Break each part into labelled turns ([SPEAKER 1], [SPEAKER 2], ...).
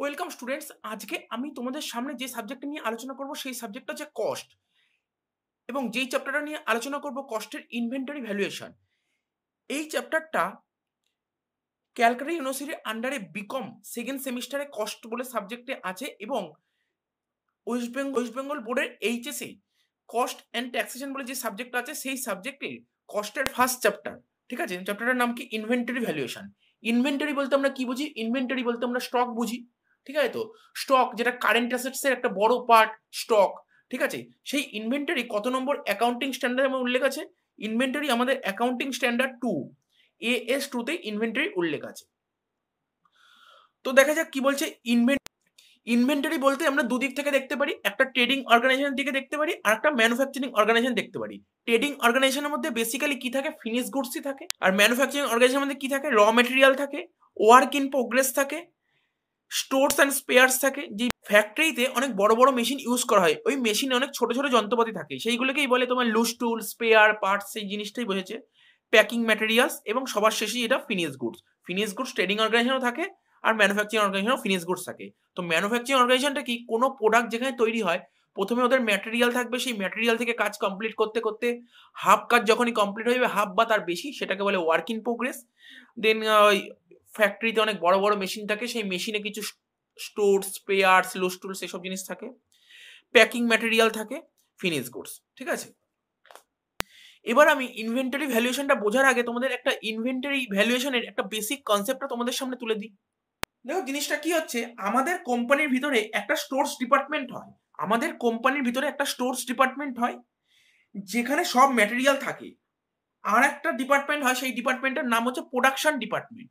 [SPEAKER 1] welcome students আজকে আমি তোমাদের সামনে যে সাবজেক্ট নিয়ে আলোচনা করব সেই সাবজেক্টটা হচ্ছে কস্ট এবং যেই চ্যাপ্টারটা নিয়ে আলোচনা করব কস্টের ইনভেন্টারি ভ্যালুয়েশন এই চ্যাপ্টারটা ক্যালকাটা ইউনিভার্সিটির আন্ডারে বিকম সেকেন্ড সেমিস্টারে কস্ট বলে সাবজেক্টে আছে এবং ওয়েস্ট বেঙ্গল ওয়েস্ট বেঙ্গল বোর্ডের এইচএসএ কস্ট অ্যান্ড ট্যাক্সেশন বলে যে সাবজেক্ট আছে সেই সাবজেক্টের কস্টের ফার্স্ট চ্যাপ্টার ঠিক আছে চ্যাপ্টারটার নাম কি ইনভেন্টারি ভ্যালুয়েশন ইনভেন্টারি বলতে আমরা কি বুঝি ইনভেন্টারি বলতে আমরা স্টক বুঝি ঠিক আছে তো স্টক যেটা কারেন্ট অ্যাসেটস এর একটা বড় পার্ট স্টক ঠিক আছে সেই ইনভেন্টারি কত নম্বর অ্যাকাউন্টিং স্ট্যান্ডার্ড আমার উল্লেখ আছে ইনভেন্টারি আমাদের accounting standard two A S টুতে ইনভেন্টারি উল্লেখ আছে তো দেখা যাক কি বলছে ইনভেন্ট ইনভেন্টারি বলতে আমরা দুদিক থেকে দেখতে পারি একটা ট্রেডিং অর্গানাইজেশন দিকে দেখতে পারি আর একটা ম্যানুফ্যাকচারিং অর্গানাইজেশন দেখতে পারি ট্রেডিং অর্গানাইজেশনের মধ্যে বেসিক্যালি কি থাকে ফিনিশ গুডসই থাকে আর ম্যানুফ্যাকচারিং অর্গানাইজেশনের মধ্যে কি থাকে র মেটেরিয়াল থাকে ওয়ার্ক ইন প্রোগ্রেস থাকে স্টোর্স অ্যান্ড স্পেয়ার্স থাকে যে ফ্যাক্টরিতে অনেক বড় বড় মেশিন ইউজ করা হয় ওই মেশিনে অনেক ছোট ছোট যন্ত্রপাতি থাকে সেইগুলোকেই বলে তোমার লুজ টুল স্পেয়ার পার্টস এই জিনিসটাই বোঝেছে প্যাকিং ম্যাটেরিয়ালস এবং সবার শেষে এটা finish goods finish goods trading অর্গানাইজেশনও থাকে আর ম্যানুফ্যাকচারিং অর্গানাইজেশনও ফিনিশ গুডস থাকে তো ম্যানুফ্যাকচারিং অর্গানাইজেশনটা কি কোনো প্রোডাক্ট যেখানে তৈরি হয় প্রথমে ওদের ম্যাটেরিয়াল থাকবে সেই ম্যাটেরিয়াল থেকে কাজ কমপ্লিট করতে করতে হাফ কাজ যখনই কমপ্লিট হয়ে যাবে হাফ বা তার বেশি সেটাকে বলে ওয়ার্ক ইন প্রোগ্রেস দেন ফ্যাক্টরিতে অনেক বড় বড় মেশিন থাকে সেই মেশিনে কিছু স্টোর স্পেয়ার লোস টুলস এসব জিনিস থাকে প্যাকিং ম্যাটেরিয়াল থাকে ফিনিশ গুডস ঠিক আছে এবার আমি ইনভেন্টারি ভ্যালুয়েশনটা বোঝার আগে তোমাদের একটা ইনভেন্টারি ভ্যালুয়েশনের একটা বেসিক কনসেপ্টটা তোমাদের সামনে তুলে দিই দেখো জিনিসটা কি হচ্ছে আমাদের কোম্পানির ভিতরে একটা স্টোর্স ডিপার্টমেন্ট হয় আমাদের কোম্পানির ভিতরে একটা স্টোর্স ডিপার্টমেন্ট হয় যেখানে সব ম্যাটেরিয়াল থাকে আর একটা ডিপার্টমেন্ট হয় সেই ডিপার্টমেন্টের নাম হচ্ছে প্রোডাকশন ডিপার্টমেন্ট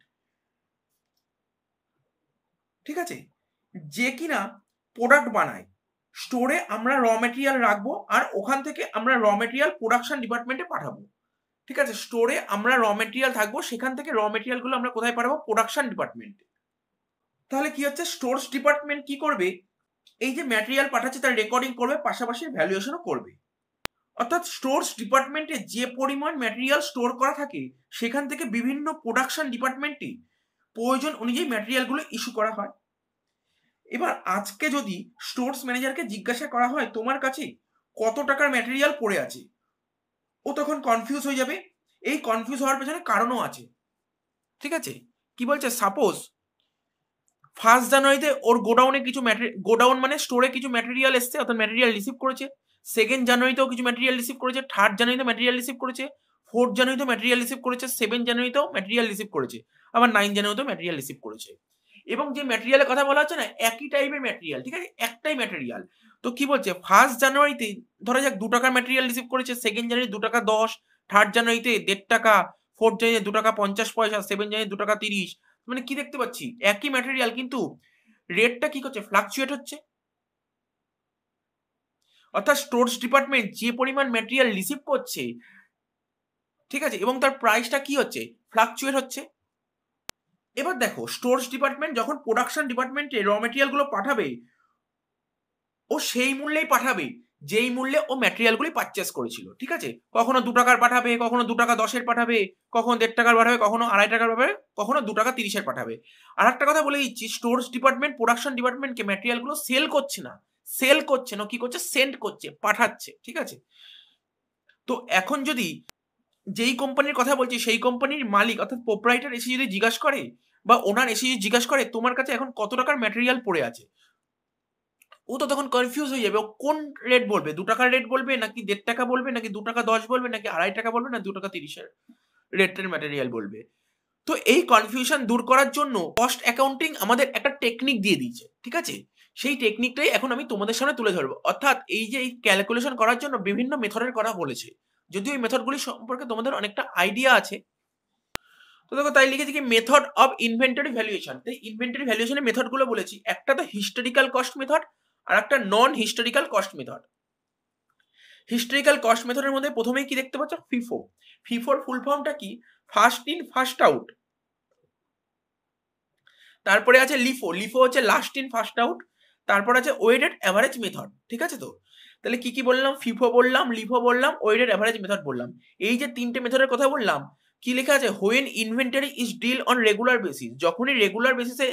[SPEAKER 1] ঠিক আছে যে কিনা প্রোডাক্ট বানায় স্টোরে আমরা র মেটেরিয়াল রাখবো আর ওখান থেকে আমরা র মেটেরিয়াল প্রোডাকশন ডিপার্টমেন্টে পাঠাবো ঠিক আছে স্টোরে আমরা র মেটেরিয়াল থাকবো সেখান থেকে র মেটেরিয়ালগুলো আমরা কোথায় পাঠাবো প্রোডাকশন ডিপার্টমেন্টে তাহলে কি হচ্ছে স্টোরস ডিপার্টমেন্ট কি করবে এই যে ম্যাটেরিয়াল পাঠাচ্ছে তার রেকর্ডিং করবে পাশাপাশি ভ্যালুয়েশনও করবে অর্থাৎ স্টোরস ডিপার্টমেন্টে যে পরিমাণ ম্যাটেরিয়াল স্টোর করা থাকে সেখান থেকে বিভিন্ন প্রোডাকশন ডিপার্টমেন্টে প্রয়োজন অনুযায়ী ম্যাটেরিয়ালগুলো ইস্যু করা হয় এবার আজকে যদি স্টোর্স ম্যানেজারকে জিজ্ঞাসা করা হয় তোমার কাছে কত টাকার ম্যাটেরিয়াল পড়ে আছে ও তখন কনফিউজ হয়ে যাবে এই কনফিউজ হওয়ার পেছনে কারণও আছে ঠিক আছে কি বলছে সাপোজ ফার্স্ট জানুয়ারিতে ওর গোডাউনে কিছু গোডাউন মানে স্টোরে কিছু ম্যাটেরিয়াল এসছে অর্থাৎ ম্যাটেরিয়াল রিসিভ করেছে সেকেন্ড জানুয়ারিতেও কিছু ম্যাটেরিয়াল রিসিভ করেছে থার্ড জানুয়ারিতে ম্যাটেরিয়াল রিসিভ করেছে ফোর্থ জানুয়ারিতেও ম্যাটেরিয়াল রিসিভ করেছে সেভেন জানুয়ারিতেও ম্যাটেরিয়াল রিসিভ করেছে আবার নাইন জানুয়ারিতেও ম্যাটেরিয়াল রিসিভ করেছে এবং যে ম্যাটেরিয়ালের কথা বলা হচ্ছে না একই টাইপের ম্যাটেরিয়াল ঠিক আছে একটাই ম্যাটেরিয়াল তো কি বলছে ফার্স্ট জানুয়ারিতে ধরা যাক দু টাকার ম্যাটেরিয়াল রিসিভ করেছে সেকেন্ড জানুয়ারি দু টাকা দশ থার্ড জানুয়ারিতে দেড় টাকা ফোর্থ জানুয়ারি দু টাকা পঞ্চাশ পয়সা সেভেন জানুয়ারি দু টাকা তিরিশ মানে কি দেখতে পাচ্ছি একই ম্যাটেরিয়াল কিন্তু রেটটা কি করছে ফ্লাকচুয়েট হচ্ছে অর্থাৎ স্টোর্স ডিপার্টমেন্ট যে পরিমাণ ম্যাটেরিয়াল রিসিভ করছে ঠিক আছে এবং তার প্রাইসটা কি হচ্ছে ফ্লাকচুয়েট হচ্ছে এবার দেখো স্টোর্স ডিপার্টমেন্ট যখন প্রোডাকশন ডিপার্টমেন্টে র মেটেরিয়ালগুলো পাঠাবে ও সেই মূল্যেই পাঠাবে যেই মূল্যে ও ম্যাটেরিয়ালগুলি পারচেস করেছিল ঠিক আছে কখনো দু টাকার পাঠাবে কখনো দু টাকা দশের পাঠাবে কখনো দেড় টাকার পাঠাবে কখনো আড়াই টাকার পাঠাবে কখনো দু টাকা তিরিশের পাঠাবে আর একটা কথা বলে দিচ্ছি স্টোর্স ডিপার্টমেন্ট প্রোডাকশন ডিপার্টমেন্টকে ম্যাটেরিয়ালগুলো সেল করছে না সেল করছে না কি করছে সেন্ড করছে পাঠাচ্ছে ঠিক আছে তো এখন যদি যেই কোম্পানির কথা বলছি সেই কোম্পানির মালিক অর্থাৎ প্রোপ্রাইটার এসে যদি জিজ্ঞাস করে বা ওনার এসে যদি জিজ্ঞাস করে তোমার কাছে এখন কত টাকার ম্যাটেরিয়াল পড়ে আছে ও তো তখন কনফিউজ হয়ে যাবে ও কোন রেট বলবে দু টাকার রেট বলবে নাকি দেড় টাকা বলবে নাকি দু টাকা দশ বলবে নাকি আড়াই টাকা বলবে না দু টাকা তিরিশের রেটের ম্যাটেরিয়াল বলবে তো এই কনফিউশন দূর করার জন্য কস্ট অ্যাকাউন্টিং আমাদের একটা টেকনিক দিয়ে দিয়েছে ঠিক আছে সেই টেকনিকটাই এখন আমি তোমাদের সামনে তুলে ধরবো অর্থাৎ এই যে এই ক্যালকুলেশন করার জন্য বিভিন্ন মেথডের করা বলেছে যদিও এই মেথডগুলি সম্পর্কে তোমাদের অনেকটা আইডিয়া আছে তো দেখো তাই লিখেছি কি মেথড অফ ইনভেন্টরি ভ্যালুয়েশন তাই ইনভেন্টরি ভ্যালুয়েশনের মেথডগুলো বলেছি একটা তো হিস্টোরিক্যাল কস্ট মেথড আর একটা non historical cost method historical cost মেথডের মধ্যে প্রথমেই কি দেখতে পাচ্ছ ফিফো ফিফোর ফুল ফর্মটা কি ফার্স্ট ইন ফার্স্ট আউট তারপরে আছে লিফো লিফো হচ্ছে লাস্ট ইন ফার্স্ট আউট তারপর আছে ওয়েডেড অ্যাভারেজ মেথড ঠিক আছে তো তাহলে কি কি বললাম ফিফো বললাম লিফো বললাম ওয়েটেড অ্যাভারেজ মেথড বললাম এই যে তিনটে মেথডের কথা বললাম কি লেখা আছে when inventory is deal on regular basis যখনই রেগুলার বেসিসে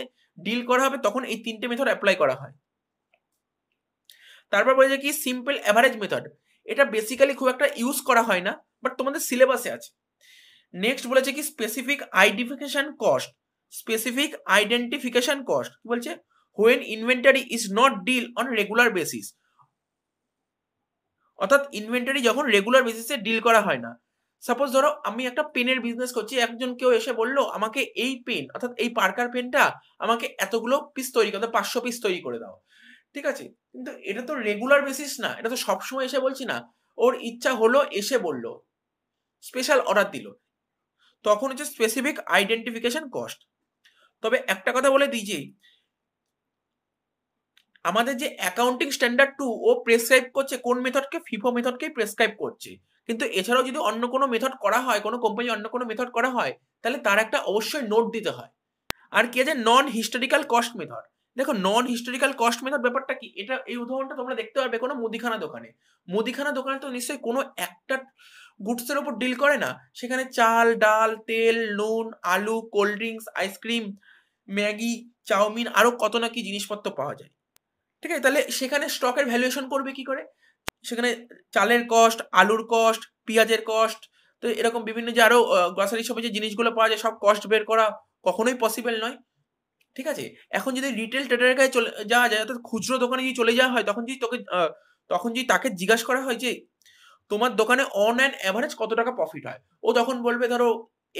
[SPEAKER 1] ডিল করা হবে তখন এই তিনটে মেথড অ্যাপ্লাই করা হয় তারপর বলেছে কি সিম্পল অ্যাভারেজ মেথড এটা বেসিক্যালি খুব একটা ইউজ করা হয় না বাট তোমাদের সিলেবাসে আছে নেক্সট বলেছে কি specific identification cost specific identification cost কি বলছে when inventory is not deal on regular basis অর্থাৎ ইনভেন্টারি যখন রেগুলার বেসিসে ডিল করা হয় না সাপোজ ধরো আমি একটা পেনের বিজনেস করছি একজন কেউ এসে বললো আমাকে এই পেন অর্থাৎ এই পার্কার পেনটা আমাকে এতগুলো পিস তৈরি করতে পাঁচশো পিস তৈরি করে দাও ঠিক আছে কিন্তু এটা তো রেগুলার বেসিস না এটা তো সবসময় এসে বলছি না ওর ইচ্ছা হলো এসে বলল স্পেশাল অর্ডার দিল তখন হচ্ছে স্পেসিফিক আইডেন্টিফিকেশন কস্ট তবে একটা কথা বলে দিই আমাদের যে অ্যাকাউন্টিং স্ট্যান্ডার্ড টু ও প্রেসক্রাইব করছে কোন মেথডকে ফিফো মেথডকেই প্রেসক্রাইব করছে কিন্তু এছাড়াও যদি অন্য কোনো মেথড করা হয় কোনো কোম্পানি অন্য কোনো মেথড করা হয় তাহলে তার একটা অবশ্যই নোট দিতে হয় আর কি আছে নন হিস্টোরিক্যাল কস্ট মেথড দেখো নন হিস্টোরিক্যাল কস্ট মেথড ব্যাপারটা কি এটা এই উদাহরণটা তোমরা দেখতে পারবে কোনো মুদিখানা দোকানে মুদিখানা দোকানে তো নিশ্চয়ই কোনো একটা গুডসের ওপর ডিল করে না সেখানে চাল ডাল তেল নুন আলু cold drinks ice cream Maggi chow mein আরও কত না কি জিনিসপত্র পাওয়া যায় ঠিক আছে তাহলে সেখানে স্টকের ভ্যালুয়েশন করবে কি করে সেখানে চালের কস্ট আলুর কস্ট পেঁয়াজের কস্ট তো এরকম বিভিন্ন যে আরও গ্রসারি শপে যে জিনিসগুলো পাওয়া যায় সব কস্ট বের করা কখনোই পসিবল নয় ঠিক আছে এখন যদি রিটেল ট্রেডারের কাছে চলে যাওয়া যায় অর্থাৎ খুচরো দোকানে যদি চলে যাওয়া হয় তখন যদি তোকে তখন যদি তাকে জিজ্ঞাসা করা হয় যে তোমার দোকানে অন অ্যান্ড অ্যাভারেজ কত টাকা প্রফিট হয় ও তখন বলবে ধরো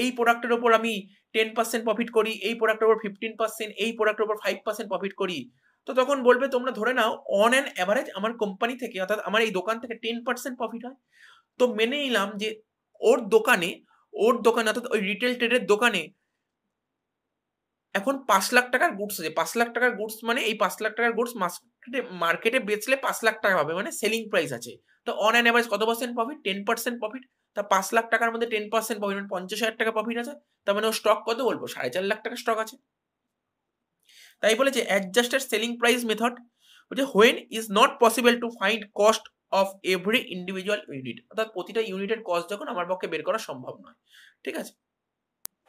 [SPEAKER 1] এই প্রোডাক্টের ওপর আমি টেন পার্সেন্ট প্রফিট করি এই প্রোডাক্টের ওপর ফিফটিন পার্সেন্ট এই প্রোডাক্টের ওপর ফাইভ পার্সেন্ট প্রফিট করি তো তখন বলবে তোমরা ধরে নাও অন অ্যান অ্যাভারেজ আমার কোম্পানি থেকে অর্থাৎ আমার এই দোকান থেকে টেন পার্সেন্ট প্রফিট হয় তো মেনে নিলাম যে ওর দোকানে ওর দোকানে অর্থাৎ ওই রিটেল ট্রেডের দোকানে এখন পাঁচ লাখ টাকার গুডস আছে পাঁচ লাখ টাকার গুডস মানে এই পাঁচ লাখ টাকার গুডস মার্কেটে মার্কেটে বেচলে পাঁচ লাখ টাকা পাবে মানে সেলিং প্রাইস আছে তো অন অ্যান অ্যাভারেজ কত percent profit ten percent profit তা পাঁচ লাখ টাকার মধ্যে টেন পার্সেন্ট প্রফিট মানে পঞ্চাশ হাজার টাকা প্রফিট আছে তার মানে ও স্টক কত বলবো সাড়ে চার লাখ টাকা স্টক আছে তাই বলেছে অ্যাডজাস্টেড সেলিং প্রাইস মেথড বলছে when is not possible to find cost of every individual unit অর্থাৎ প্রতিটা ইউনিটের কস্ট যখন আমার পক্ষে বের করা সম্ভব নয় ঠিক আছে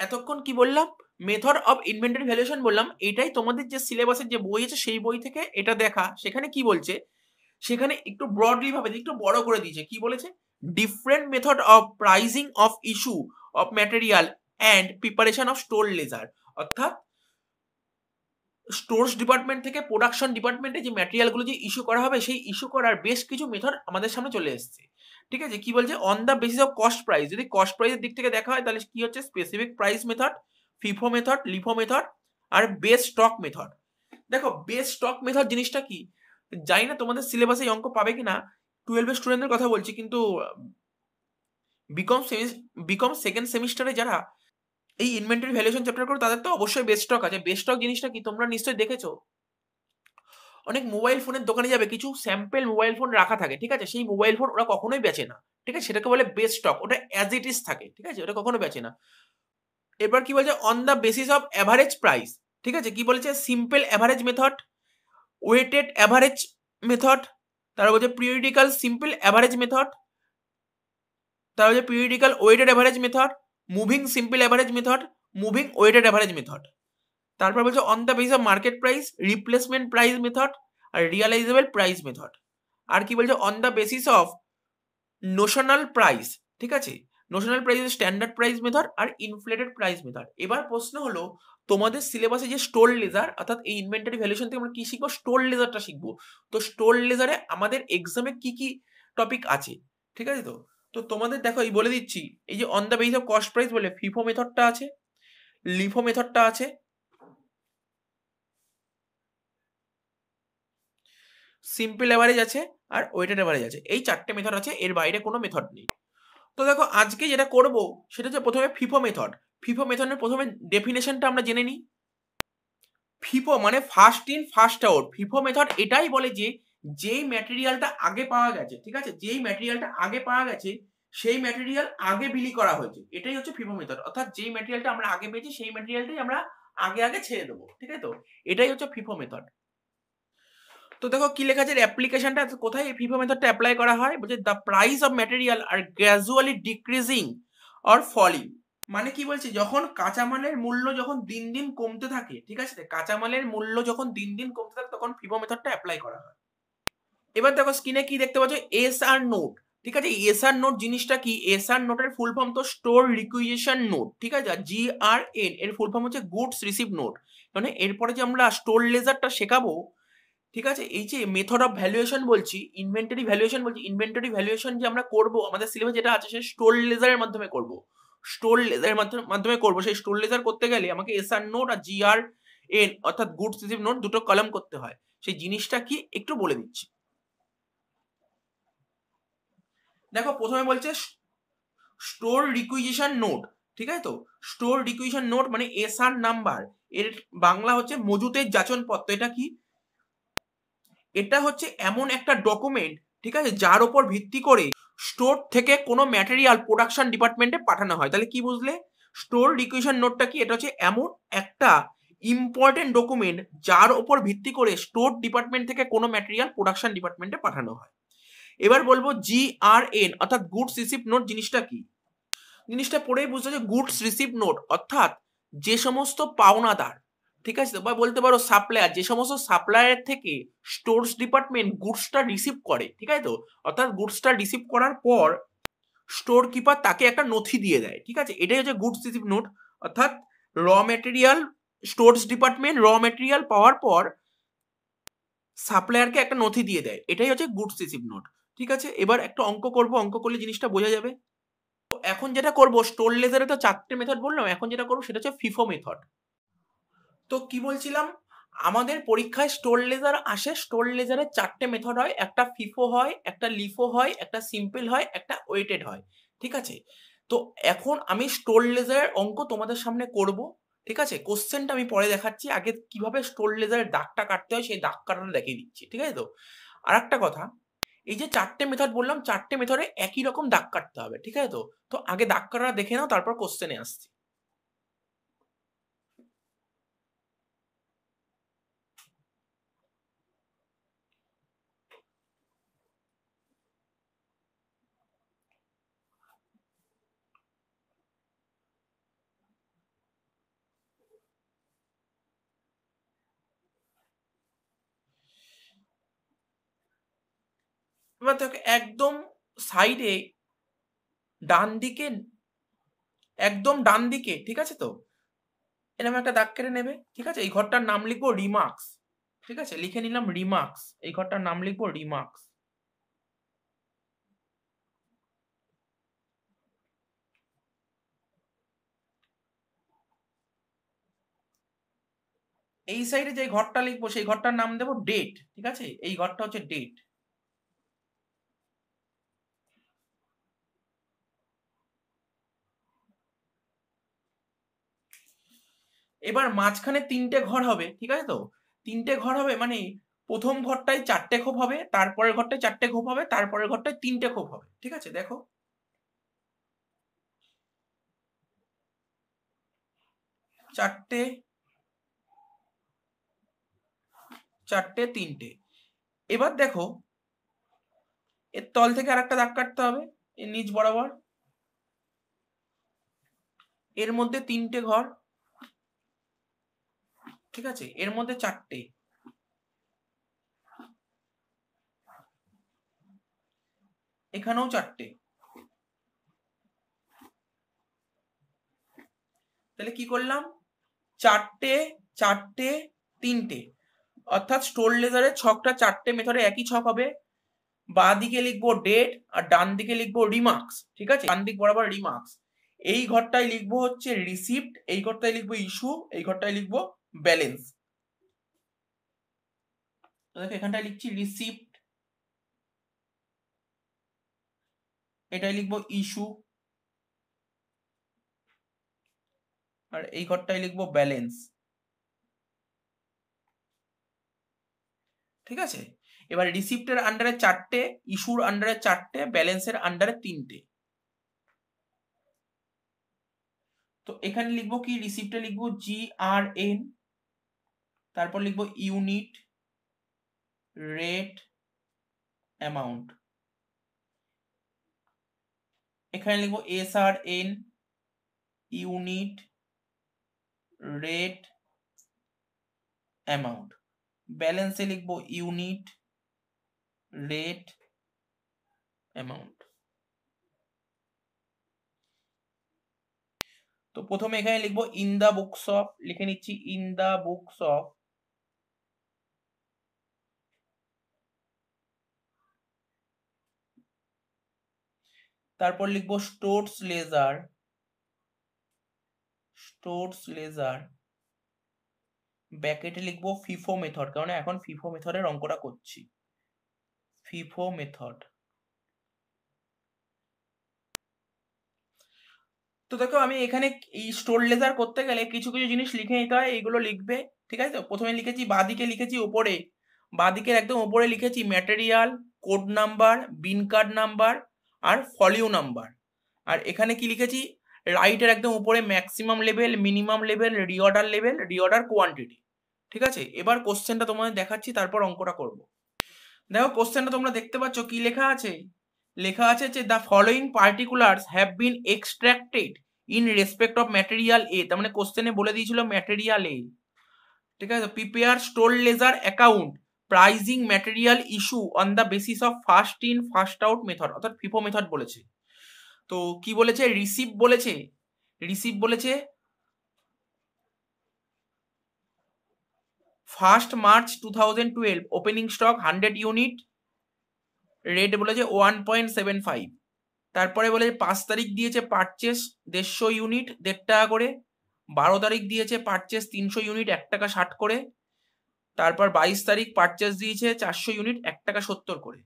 [SPEAKER 1] এতক্ষণ কি বললাম মেথড অফ ইনভেন্টরি ভ্যালুয়েশন বললাম এটাই তোমাদের যে সিলেবাসের যে বই আছে সেই বই থেকে এটা দেখা সেখানে কি বলছে সেখানে একটু ব্রডলি ভাবে একটু বড় করে দিয়েছে কি বলেছে different method of pricing of issue of material and preparation of store ledger অর্থাৎ স্টোর্স ডিপার্টমেন্ট থেকে প্রোডাকশন ডিপার্টমেন্টে যে ম্যাটেরিয়ালগুলো যে ইস্যু করা হবে সেই ইস্যু করার বেশ কিছু মেথড আমাদের সামনে চলে এসছে ঠিক আছে কি বলছে on the basis of cost price যদি কস্ট প্রাইসের দিক থেকে দেখা হয় তাহলে কি হচ্ছে specific price method FIFO method LIFO method আর বেস স্টক মেথড দেখো বেস স্টক মেথড জিনিসটা কি জানি না তোমাদের সিলেবাসে অঙ্ক পাবে কি না টুয়েলভের স্টুডেন্টদের কথা বলছি কিন্তু বিকম বিকম সেকেন্ড সেমিস্টারে যারা এই ইনভেন্টরি ভ্যালুয়েশন চ্যাপ্টার করো তাদের তো অবশ্যই বেস্ট স্টক আছে বেস্ট স্টক জিনিসটা কি তোমরা নিশ্চয়ই দেখেছো অনেক মোবাইল ফোনের দোকানে যাবে কিছু স্যাম্পেল মোবাইল ফোন রাখা থাকে ঠিক আছে সেই মোবাইল ফোন ওরা কখনোই বেচে না ঠিক আছে সেটাকে বলে বেস্ট স্টক ওটা অ্যাজ ইট ইজ থাকে ঠিক আছে ওটা কখনো বেচে না এবার কি বলছে on the basis of average price ঠিক আছে কি বলেছে simple average method weighted average method তারপর বলছে পিরিয়ডিক্যাল সিম্পল অ্যাভারেজ মেথড তারপর বলছে periodical weighted average method moving simple average method moving weighted average method তারপর বলছে on the base of market price replacement price method আর realisable price method আর কি বলছে on the basis of notional price ঠিক আছে notional price standard price method আর inflated price method এবার প্রশ্ন হলো তোমাদের সিলেবাসে যে স্টোর লেজার অর্থাৎ এই ইনভেন্টারি ভ্যালুয়েশন থেকে আমরা কি শিখবো স্টোর লেজারটা শিখবো তো স্টোর লেজারে আমাদের এক্সামে কি কি টপিক আছে ঠিক আছে তো তো তোমাদের দেখো এই বলে দিচ্ছি এই যে on the base of cost price বলে ফিফো মেথডটা আছে লিফো মেথডটা আছে সিম্পল অ্যাভারেজ আছে আর ওয়েটেড অ্যাভারেজ আছে এই চারটে মেথড আছে এর বাইরে কোনো মেথড নেই তো দেখো আজকে যেটা করব সেটা হচ্ছে প্রথমে ফিফো মেথড ফিফো মেথডের প্রথমে ডেফিনেশনটা আমরা জেনে নিই ফিফো মানে first in first out FIFO method এটাই বলে যে যেই ম্যাটেরিয়ালটা আগে পাওয়া গেছে ঠিক আছে যেই ম্যাটেরিয়ালটা আগে পাওয়া গেছে সেই ম্যাটেরিয়াল আগে বিলি করা হয়েছে এটাই হচ্ছে ফিবো মেথড অর্থাৎ যেই ম্যাটেরিয়ালটা আমরা আগে পেয়েছি সেই ম্যাটেরিয়ালটাই আমরা আগে আগে ছেড়ে দেবো ঠিক আছে তো এটাই হচ্ছে ফিফো মেথড তো দেখো কি লেখা আছে অ্যাপ্লিকেশনটা কোথায় এই ফিফো মেথডটা অ্যাপ্লাই করা হয় বলছে the price of material are gradually decreasing or falling মানে কি বলছে যখন কাঁচামালের মূল্য যখন দিন দিন কমতে থাকে ঠিক আছে কাঁচামালের মূল্য যখন দিন দিন কমতে থাকে তখন ফিবো মেথডটা অ্যাপ্লাই করা হয় এবার দেখো স্ক্রিনে কি দেখতে পাচ্ছ এস আর নোট ঠিক আছে এস আর নোট জিনিসটা কি এস আর নোটের ফুল ফর্ম তো স্টোর রিকুইজেশন নোট ঠিক আছে জি আর এন এর ফুল ফর্ম হচ্ছে গুডস রিসিভ নোট মানে এরপরে যে আমরা স্টোর লেজারটা শেখাবো ঠিক আছে এই যে মেথড অফ ভ্যালুয়েশন বলছি ইনভেন্টারি ভ্যালুয়েশন বলছি ইনভেন্টারি ভ্যালুয়েশন যে আমরা করব আমাদের সিলেবাস যেটা আছে সেটা স্টোর লেজারের মাধ্যমে করব স্টোর লেজারের মাধ্যমে করব সেই স্টোর লেজার করতে গেলে আমাকে এস আর নোট আর জি আর এন অর্থাৎ গুডস রিসিভ নোট দুটো কলাম করতে হয় সেই জিনিসটা কি একটু বলে দিচ্ছি দেখো প্রথমে বলছে স্টোর রিকুইজিশন নোট ঠিক আছে তো স্টোর রিকুইজিশন নোট মানে এসআর নাম্বার এর বাংলা হচ্ছে মজুতের যাচনপত্র এটা কি এটা হচ্ছে এমন একটা ডকুমেন্ট ঠিক আছে যার উপর ভিত্তি করে স্টোর থেকে কোনো ম্যাটেরিয়াল প্রোডাকশন ডিপার্টমেন্টে পাঠানো হয় তাহলে কি বুঝলে স্টোর রিকুইশন নোটটা কি এটা হচ্ছে এমন একটা ইম্পর্টেন্ট ডকুমেন্ট যার ওপর ভিত্তি করে স্টোর ডিপার্টমেন্ট থেকে কোনো ম্যাটেরিয়াল প্রোডাকশন ডিপার্টমেন্টে পাঠানো হয় এবার বলবো জি আর এন অর্থাৎ গুডস রিসিভ নোট জিনিসটা কি জিনিসটা পড়েই বুঝতে হবে গুডস রিসিভ নোট অর্থাৎ যে সমস্ত পাওনাদার ঠিক আছে বা বলতে পারো সাপ্লায়ার যে সমস্ত সাপ্লায়ার থেকে স্টোর্স ডিপার্টমেন্ট গুডসটা রিসিভ করে ঠিক আছে তো অর্থাৎ গুডসটা রিসিভ করার পর স্টোর কিপার তাকে একটা নথি দিয়ে দেয় ঠিক আছে এটাই হচ্ছে গুডস রিসিভ নোট অর্থাৎ raw material stores department raw material পাওয়ার পর সাপ্লায়ারকে একটা নথি দিয়ে দেয় এটাই হচ্ছে গুডস রিসিভ নোট ঠিক আছে এবার একটা অঙ্ক করব অঙ্ক করলে জিনিসটা বোঝা যাবে তো এখন যেটা করব স্টোর লেজারে তো চারটে মেথড বললাম এখন যেটা করবো সেটা হচ্ছে ফিফো মেথড তো কি বলছিলাম আমাদের পরীক্ষায় স্টোর লেজার আসে স্টোর লেজারে চারটে মেথড হয় একটা ফিফো হয় একটা লিফো হয় একটা সিম্পল হয় একটা ওয়েটেড হয় ঠিক আছে তো এখন আমি স্টোর লেজারের অঙ্ক তোমাদের সামনে করব ঠিক আছে কোশ্চেনটা আমি পরে দেখাচ্ছি আগে কিভাবে স্টোর লেজারের দাগটা কাটতে হয় সেই দাগ কাটাটা দেখিয়ে দিচ্ছি ঠিক আছে তো আর একটা কথা এই যে চারটে মেথড বললাম চারটে মেথডে একই রকম দাগ কাটতে হবে ঠিক আছে তো তো আগে দাগ কাটা দেখে নাও তারপর কোশ্চেনে আসছি এবার দেখো একদম সাইডে ডান দিকে একদম ডান দিকে ঠিক আছে তো এরকম একটা দাগ কেটে নেবে ঠিক আছে এই ঘরটার নাম লিখবো রিমার্কস ঠিক আছে লিখে নিলাম রিমার্কস এই ঘরটার নাম লিখবো রিমার্কস এই সাইডে যে ঘরটা লিখবো সেই ঘরটার নাম দেবো ডেট ঠিক আছে এই ঘরটা হচ্ছে ডেট এবার মাঝখানে তিনটে ঘর হবে ঠিক আছে তো তিনটে ঘর হবে মানে প্রথম ঘরটায় চারটে খোপ হবে তারপরের ঘরটায় চারটে খোপ হবে তারপরের ঘরটায় তিনটে খোপ হবে ঠিক আছে দেখো চারটে চারটে তিনটে এবার দেখো এর তল থেকে আর একটা দাগ কাটতে হবে এর নিচ বরাবর এর মধ্যে তিনটে ঘর ঠিক আছে এর মধ্যে চারটে এখানেও চারটে তাহলে কি করলাম চারটে চারটে তিনটে অর্থাৎ স্টোর লেজারের ছকটা চারটে মেথডে একই ছক হবে বা দিকে লিখবো ডেট আর ডান দিকে লিখবো রিমার্কস ঠিক আছে ডান দিক বরাবর রিমার্কস এই ঘরটায় লিখবো হচ্ছে রিসিপ্ট এই ঘরটায় লিখবো ইস্যু এই ঘরটায় লিখবো ব্যালেন্স দেখো এখানটায় লিখছি রিসিপ্ট এটাই লিখবো ইস্যু আর এই ঘরটাই লিখবো ব্যালেন্স ঠিক আছে এবার রিসিপ্টের আন্ডারে চারটে ইস্যুর আন্ডারে চারটে ব্যালেন্সের আন্ডারে তিনটে তো এখানে লিখবো কি রিসিপ্টে লিখবো জি আর এন তারপর লিখবো ইউনিট রেট অ্যামাউন্ট এখানে লিখবো S R N unit rate amount ব্যালেন্সে লিখবো ইউনিট রেট অ্যামাউন্ট তো প্রথমে এখানে লিখবো ইন দা বুকস অফ লিখে নিচ্ছি ইন দা বুকস অফ তারপর লিখবো স্টোর্স লেজার স্টোর্স লেজার ব্যাকেটে লিখবো ফিফো মেথড কারণ এখন ফিফো মেথডের অঙ্কটা করছি ফিফো মেথড তো দেখো আমি এখানে এই স্টোর লেজার করতে গেলে কিছু কিছু জিনিস লিখে নিতে হয় এইগুলো লিখবে ঠিক আছে প্রথমে লিখেছি বাদিকে লিখেছি ওপরে বাদিকের একদম ওপরে লিখেছি material code number bin card number আর ফলিও নাম্বার আর এখানে কি লিখেছি রাইটের একদম উপরে maximum level minimum level reorder level reorder quantity ঠিক আছে এবার কোশ্চেনটা তোমাদের দেখাচ্ছি তারপর অঙ্কটা করব দেখো কোশ্চেনটা তোমরা দেখতে পাচ্ছ কি লেখা আছে লেখা আছে যে the following particulars have been extracted in respect of material A তার মানে কোশ্চেনে বলে দিয়েছিল ম্যাটেরিয়াল এ ঠিক আছে prepare store ledger account pricing material issue on the basis of first in first out method অর্থাৎ ফিফো মেথড বলেছে তো কি বলেছে রিসিভ বলেছে রিসিভ বলেছে first March two thousand twelve opening stock hundred unit rate বলেছে ওয়ান পয়েন্ট সেভেন ফাইভ তারপরে বলেছে পাঁচ তারিখ দিয়েছে পারচেস দেড়শো ইউনিট দেড় টাকা করে বারো তারিখ দিয়েছে পারচেস তিনশো ইউনিট এক টাকা ষাট করে তারপর বাইশ তারিখ পারচেস দিয়েছে চারশো ইউনিট এক টাকা সত্তর করে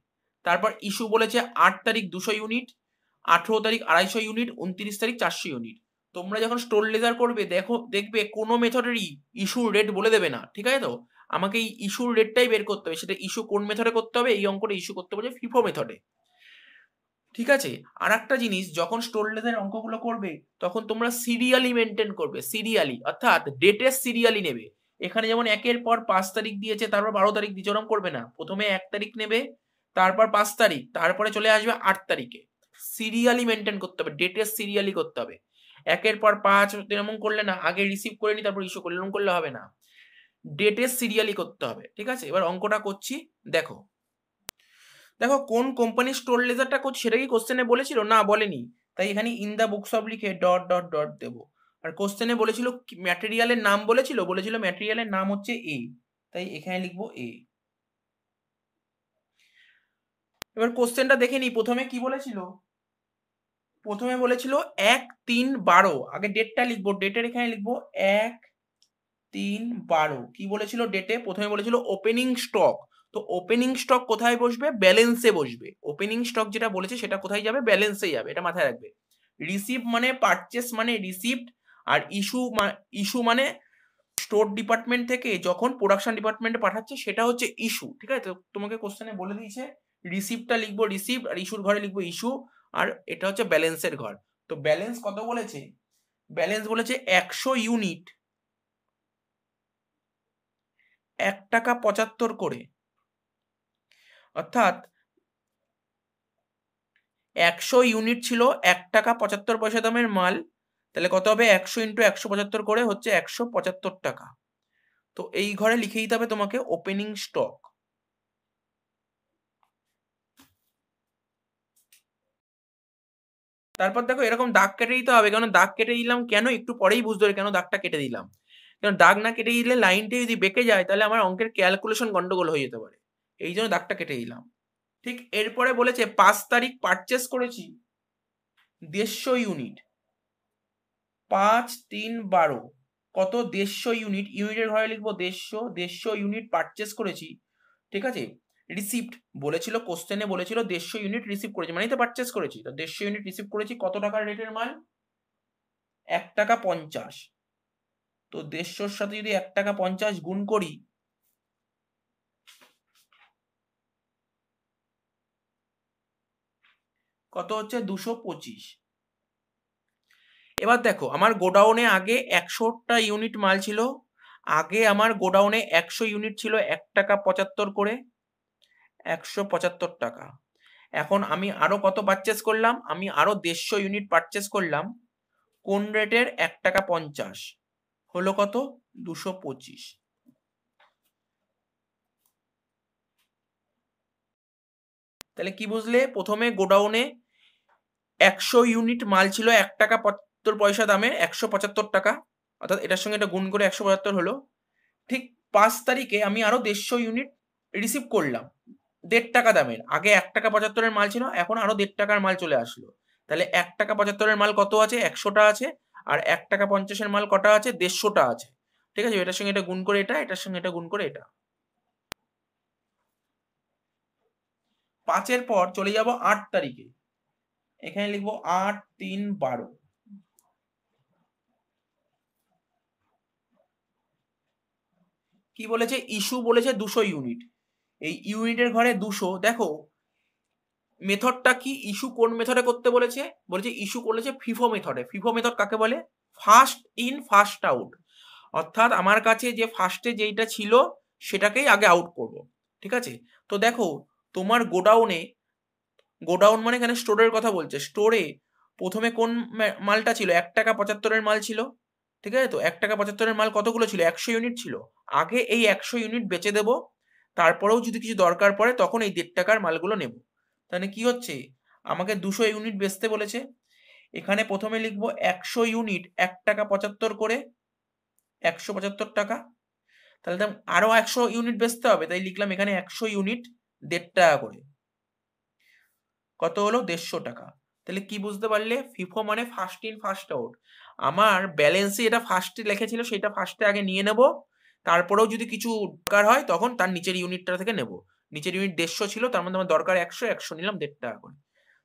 [SPEAKER 1] তারপর ইস্যু বলেছে আট তারিখ দুশো ইউনিট আঠেরো তারিখ আড়াইশো ইউনিট উনত্রিশ তারিখ চারশো ইউনিট তোমরা যখন স্টোর লেজার করবে দেখো দেখবে কোনো মেথডেরই ইস্যুর রেট বলে দেবে না ঠিক আছে তো আমাকে এই ইস্যুর রেটটাই বের করতে হবে সেটা ইস্যু কোন মেথডে করতে হবে এই অঙ্কটা ইস্যু করতে হবে ফিফো মেথডে ঠিক আছে আর একটা জিনিস যখন স্টোর লেজার অঙ্কগুলো করবে তখন তোমরা সিরিয়ালি মেনটেন করবে সিরিয়ালি অর্থাৎ ডেটের সিরিয়ালি নেবে এখানে যেমন একের পর পাঁচ তারিখ দিয়েছে তারপর বারো তারিখ দিয়ে ওরম করবে না প্রথমে এক তারিখ নেবে তারপর পাঁচ তারিখ তারপরে চলে আসবে আট তারিখে সিরিয়ালি মেনটেন করতে হবে ডেটের সিরিয়ালি করতে হবে একের পর পাঁচ এরকম করলে না আগে রিসিভ করে নি তারপর ইস্যু করলে এরকম করলে হবে না ডেটের সিরিয়ালি করতে হবে ঠিক আছে এবার অঙ্কটা করছি দেখো দেখো কোন কোম্পানির স্টোর লেজারটা করছে সেটা কি কোশ্চেনে বলেছিল না বলেনি তাই এখানে ইন দ্য বুকস অব লিখে ডট ডট ডট দেবো আর কোশ্চেনে বলেছিল ম্যাটেরিয়ালের নাম বলেছিল বলেছিল ম্যাটেরিয়ালের নাম হচ্ছে এ তাই এখানে লিখবো এ এবার কোশ্চেনটা দেখে নিই প্রথমে কি বলেছিল প্রথমে বলেছিল এক তিন বারো আগে ডেটটা লিখবো ডেটের এখানে লিখবো এক তিন বারো কি বলেছিল ডেটে প্রথমে বলেছিল ওপেনিং স্টক তো ওপেনিং স্টক কোথায় বসবে ব্যালেন্সে বসবে ওপেনিং স্টক যেটা বলেছে সেটা কোথায় যাবে ব্যালেন্সে যাবে এটা মাথায় রাখবে রিসিভ মানে পারচেস মানে রিসিপ্ট আর ইস্যু ইস্যু মানে স্টোর ডিপার্টমেন্ট থেকে যখন প্রোডাকশন ডিপার্টমেন্টে পাঠাচ্ছে সেটা হচ্ছে ইস্যু ঠিক আছে তোমাকে কোশ্চেনে বলে দিয়েছে রিসিপ্টটা লিখবো রিসিপ্ট আর ইস্যুর ঘরে লিখবো ইস্যু আর এটা হচ্ছে ব্যালেন্সের ঘর তো ব্যালেন্স কত বলেছে ব্যালেন্স বলেছে একশো ইউনিট এক টাকা পঁচাত্তর করে অর্থাৎ একশো ইউনিট ছিল এক টাকা পঁচাত্তর পয়সা দামের মাল তাহলে কত হবে একশো ইন্টু একশো পঁচাত্তর করে হচ্ছে একশো পঁচাত্তর টাকা তো এই ঘরে লিখে দিতে হবে তোমাকে ওপেনিং স্টক তারপর দেখো এরকম দাগ কেটে দিতে হবে কেন দাগ কেটে দিলাম কেন একটু পরেই বুঝতে পারি কেন দাগটা কেটে দিলাম কারণ দাগ না কেটে দিলে লাইনটি যদি বেঁকে যায় তাহলে আমার অঙ্কের ক্যালকুলেশন গন্ডগোল হয়ে যেতে পারে এই জন্য দাগটা কেটে দিলাম ঠিক এরপরে বলেছে পাঁচ তারিখ পারচেস করেছি দেড়শো ইউনিট পাঁচ তিন বারো কত দেড়শো ইউনিট ইউনিটের ঘরে লিখবো দেড়শো দেড়শো ইউনিট পারচেস করেছি ঠিক আছে রিসিপ্ট বলেছিল কোশ্চেনে বলেছিল দেড়শো ইউনিট রিসিভ করেছি মানে তো পারচেস করেছি তো দেড়শো ইউনিট রিসিভ করেছি কত টাকার রেটের মাল এক টাকা পঞ্চাশ তো দেড়শোর সাথে যদি এক টাকা পঞ্চাশ গুণ করি কত হচ্ছে দুশো পঁচিশ এবার দেখো আমার গোডাউনে আগে একশোটা ইউনিট মাল ছিল আগে আমার গোডাউনে একশো ইউনিট ছিল এক টাকা পঁচাত্তর করে একশো পঁচাত্তর টাকা এখন আমি আরও কত পারচেস করলাম আমি আরও দেড়শো ইউনিট পারচেস করলাম কোন রেটের এক টাকা পঞ্চাশ হলো কত দুশো পঁচিশ তাহলে কি বুঝলে প্রথমে গোডাউনে একশো ইউনিট মাল ছিল এক টাকা সত্তর পয়সা দামে একশো পঁচাত্তর টাকা অর্থাৎ এটার সঙ্গে এটা গুণ করে একশো পঁচাত্তর হলো ঠিক পাঁচ তারিখে আমি আরও দেড়শো ইউনিট রিসিভ করলাম দেড় টাকা দামের আগে এক টাকা পঁচাত্তরের মাল ছিল এখন আরও দেড় টাকার মাল চলে আসলো তাহলে এক টাকা পঁচাত্তরের মাল কত আছে একশোটা আছে আর এক টাকা পঞ্চাশের মাল কটা আছে দেড়শোটা আছে ঠিক আছে এটার সঙ্গে এটা গুণ করে এটা এটার সঙ্গে এটা গুণ করে এটা পাঁচের পর চলে যাব আট তারিখে এখানে লিখবো আট তিন বারো কি বলেছে ইস্যু বলেছে দুশো ইউনিট এই ইউনিটের ঘরে দুশো দেখো মেথডটা কি ইস্যু কোন মেথডে করতে বলেছে বলেছে ইস্যু করেছে ফিফো মেথডে ফিফো মেথড কাকে বলে ফার্স্ট ইন ফার্স্ট আউট অর্থাৎ আমার কাছে যে ফার্স্টে যেইটা ছিল সেটাকেই আগে আউট করব ঠিক আছে তো দেখো তোমার গোডাউনে গোডাউন মানে এখানে স্টোরের কথা বলছে স্টোরে প্রথমে কোন মালটা ছিল এক টাকা পঁচাত্তরের মাল ছিল ঠিক আছে তো এক টাকা পঁচাত্তরের মাল কতগুলো ছিল একশো ইউনিট ছিল আগে এই একশো ইউনিট বেচে দেব তারপরেও যদি কিছু দরকার পড়ে তখন এই দেড় টাকার মালগুলো নেব তাহলে কি হচ্ছে আমাকে দুশো ইউনিট বেচতে বলেছে এখানে প্রথমে লিখবো একশো ইউনিট এক টাকা পঁচাত্তর করে একশো পঁচাত্তর টাকা তাহলে তো আরও একশো ইউনিট বেচতে হবে তাই লিখলাম এখানে একশো ইউনিট দেড় টাকা করে কত হলো দেড়শো টাকা তাহলে কি বুঝতে পারলে ফিফো মানে ফার্স্ট ইন ফার্স্ট আউট আমার ব্যালেন্সে এটা ফার্স্টে লেখেছিল সেটা ফার্স্টে আগে নিয়ে নেবো তারপরেও যদি কিছু দরকার হয় তখন তার নিচের ইউনিটটা থেকে নেব নিচের ইউনিট দেড়শো ছিল তার মধ্যে আমার দরকার একশো একশো নিলাম দেড় টাকা করে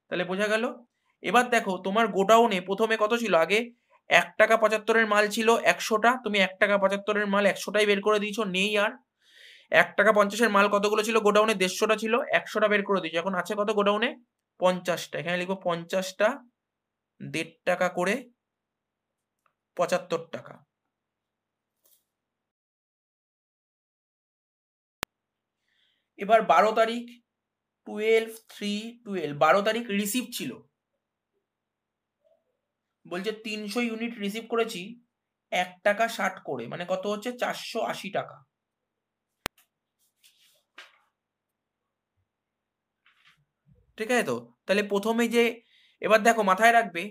[SPEAKER 1] তাহলে বোঝা গেল এবার দেখো তোমার গোডাউনে প্রথমে কত ছিল আগে এক টাকা পঁচাত্তরের মাল ছিল একশোটা তুমি এক টাকা পঁচাত্তরের মাল একশোটাই বের করে দিয়েছো নেই আর এক টাকা পঞ্চাশের মাল কতগুলো ছিল গোডাউনে দেড়শোটা ছিল একশোটা বের করে দিয়েছো এখন আছে কত গোডাউনে পঞ্চাশটা এখানে লিখবো পঞ্চাশটা দেড় টাকা করে পঁচাত্তর টাকা এবার বারো তারিখ টুয়েলভ থ্রি টুয়েলভ বারো তারিখ রিসিভ ছিল বলছে তিনশো ইউনিট রিসিভ করেছি এক টাকা ষাট করে মানে কত হচ্ছে চারশো আশি টাকা ঠিক আছে তো তাহলে প্রথমে যে এবার দেখো মাথায় রাখবে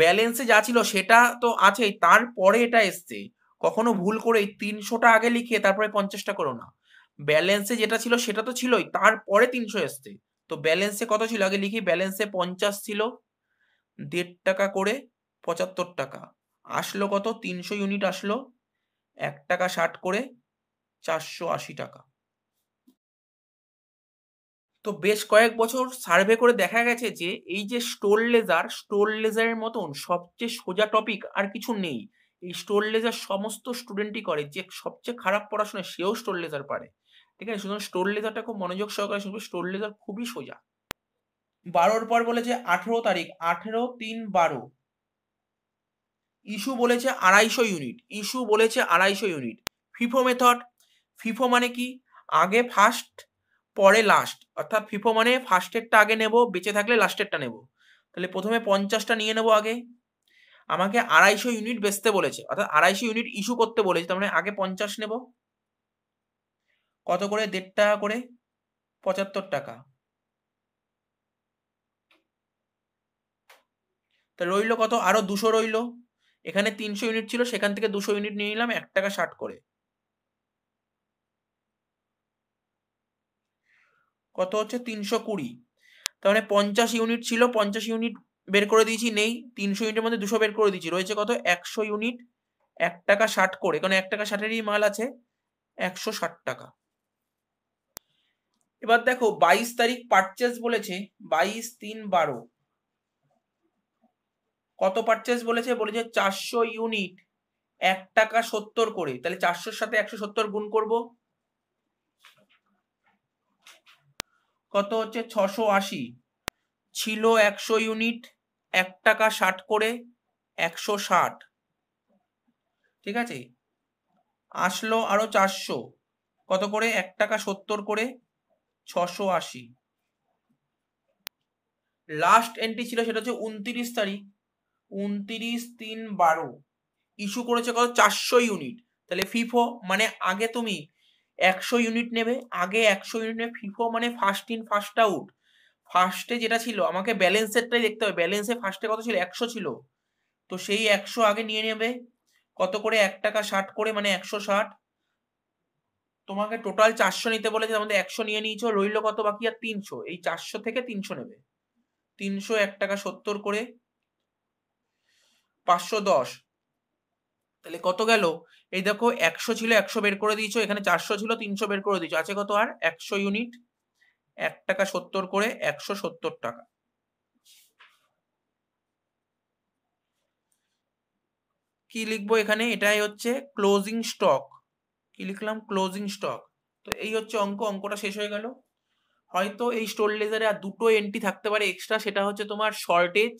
[SPEAKER 1] ব্যালেন্সে যা ছিল সেটা তো আছেই তারপরে এটা এসছে কখনো ভুল করে তিনশোটা আগে লিখে তারপরে পঞ্চাশটা করো না ব্যালেন্সে যেটা ছিল সেটা তো ছিলই তারপরে তিনশো এসছে তো ব্যালেন্সে কত ছিল আগে লিখি ব্যালেন্সে পঞ্চাশ ছিল দেড় টাকা করে পঁচাত্তর টাকা আসলো কত তিনশো ইউনিট আসলো এক টাকা ষাট করে চারশো আশি টাকা তো বেশ কয়েক বছর সার্ভে করে দেখা গেছে যে এই যে স্টোল লেজার স্টোল লেজারের মতন সবচেয়ে সোজা টপিক আর কিছু নেই এই স্টোল লেজার সমস্ত স্টুডেন্টই করে যে সবচেয়ে খারাপ পড়াশোনায় সেও স্টোল লেজার পারে ঠিক আছে সুতরাং স্টোর লেদারটা খুব মনোযোগ সহকারে শুনবে স্টোর লেদার খুবই সোজা বারোর পর বলেছে আঠেরো তারিখ আঠেরো তিন বারো ইস্যু বলেছে আড়াইশো ইউনিট ইস্যু বলেছে আড়াইশো ইউনিট ফিফো মেথড ফিফো মানে কি আগে ফার্স্ট পরে লাস্ট অর্থাৎ ফিফো মানে ফার্স্টেরটা আগে নেব বেঁচে থাকলে লাস্টেরটা নেব তাহলে প্রথমে পঞ্চাশটা নিয়ে নেব আগে আমাকে আড়াইশো ইউনিট বেচতে বলেছে অর্থাৎ আড়াইশো ইউনিট ইস্যু করতে বলেছে তার মানে আগে পঞ্চাশ নেব কত করে দেড় টাকা করে পঁচাত্তর টাকা তা রইল কত আরো দুশো রইল এখানে তিনশো ইউনিট ছিল সেখান থেকে দুশো ইউনিট নিয়ে নিলাম এক টাকা ষাট করে কত হচ্ছে তিনশো কুড়ি তাহলে মানে পঞ্চাশ ইউনিট ছিল পঞ্চাশ ইউনিট বের করে দিয়েছি নেই তিনশো ইউনিটের মধ্যে দুশো বের করে দিয়েছি রয়েছে কত একশো ইউনিট এক টাকা ষাট করে কারণ এক টাকা ষাটেরই মাল আছে একশো ষাট টাকা এবার দেখো বাইশ তারিখ পারচেস বলেছে বাইশ তিন বারো কত পারচেস বলেছে বলেছে চারশো ইউনিট এক টাকা সত্তর করে তাহলে চারশোর সাথে একশো সত্তর গুণ করব কত হচ্ছে ছশো আশি ছিল একশো ইউনিট এক টাকা ষাট করে একশো ষাট ঠিক আছে আসলো আরো চারশো কত করে এক টাকা সত্তর করে ছশো আশি লাস্ট এন্ট্রি ছিল সেটা হচ্ছে উনত্রিশ তারিখ উনত্রিশ তিন বারো ইস্যু করেছে কত চারশো ইউনিট তাহলে ফিফো মানে আগে তুমি একশো ইউনিট নেবে আগে একশো ইউনিট নেবে ফিফো মানে ফার্স্ট ইন ফার্স্ট আউট ফার্স্টে যেটা ছিল আমাকে ব্যালেন্সেরটাই দেখতে হবে ব্যালেন্সে ফার্স্টে কত ছিল একশো ছিল তো সেই একশো আগে নিয়ে নেবে কত করে এক টাকা ষাট করে মানে একশো ষাট তোমাকে টোটাল চারশো নিতে বলেছে আমাদের একশো নিয়ে নিয়েছো রইল কত বাকি আর তিনশো এই চারশো থেকে তিনশো নেবে তিনশো এক টাকা সত্তর করে পাঁচশো দশ তাহলে কত গেল এই দেখো একশো ছিল একশো বের করে দিয়েছো এখানে চারশো ছিল তিনশো বের করে দিয়েছো আছে কত আর একশো ইউনিট এক টাকা সত্তর করে একশো সত্তর টাকা কি লিখবো এখানে এটাই হচ্ছে ক্লোজিং স্টক কি লিখলাম ক্লোজিং স্টক তো এই হচ্ছে অঙ্ক অঙ্কটা শেষ হয়ে গেল হয়তো এই স্টোর লেজারে আর দুটো এন্ট্রি থাকতে পারে এক্সট্রা সেটা হচ্ছে তোমার শর্টেজ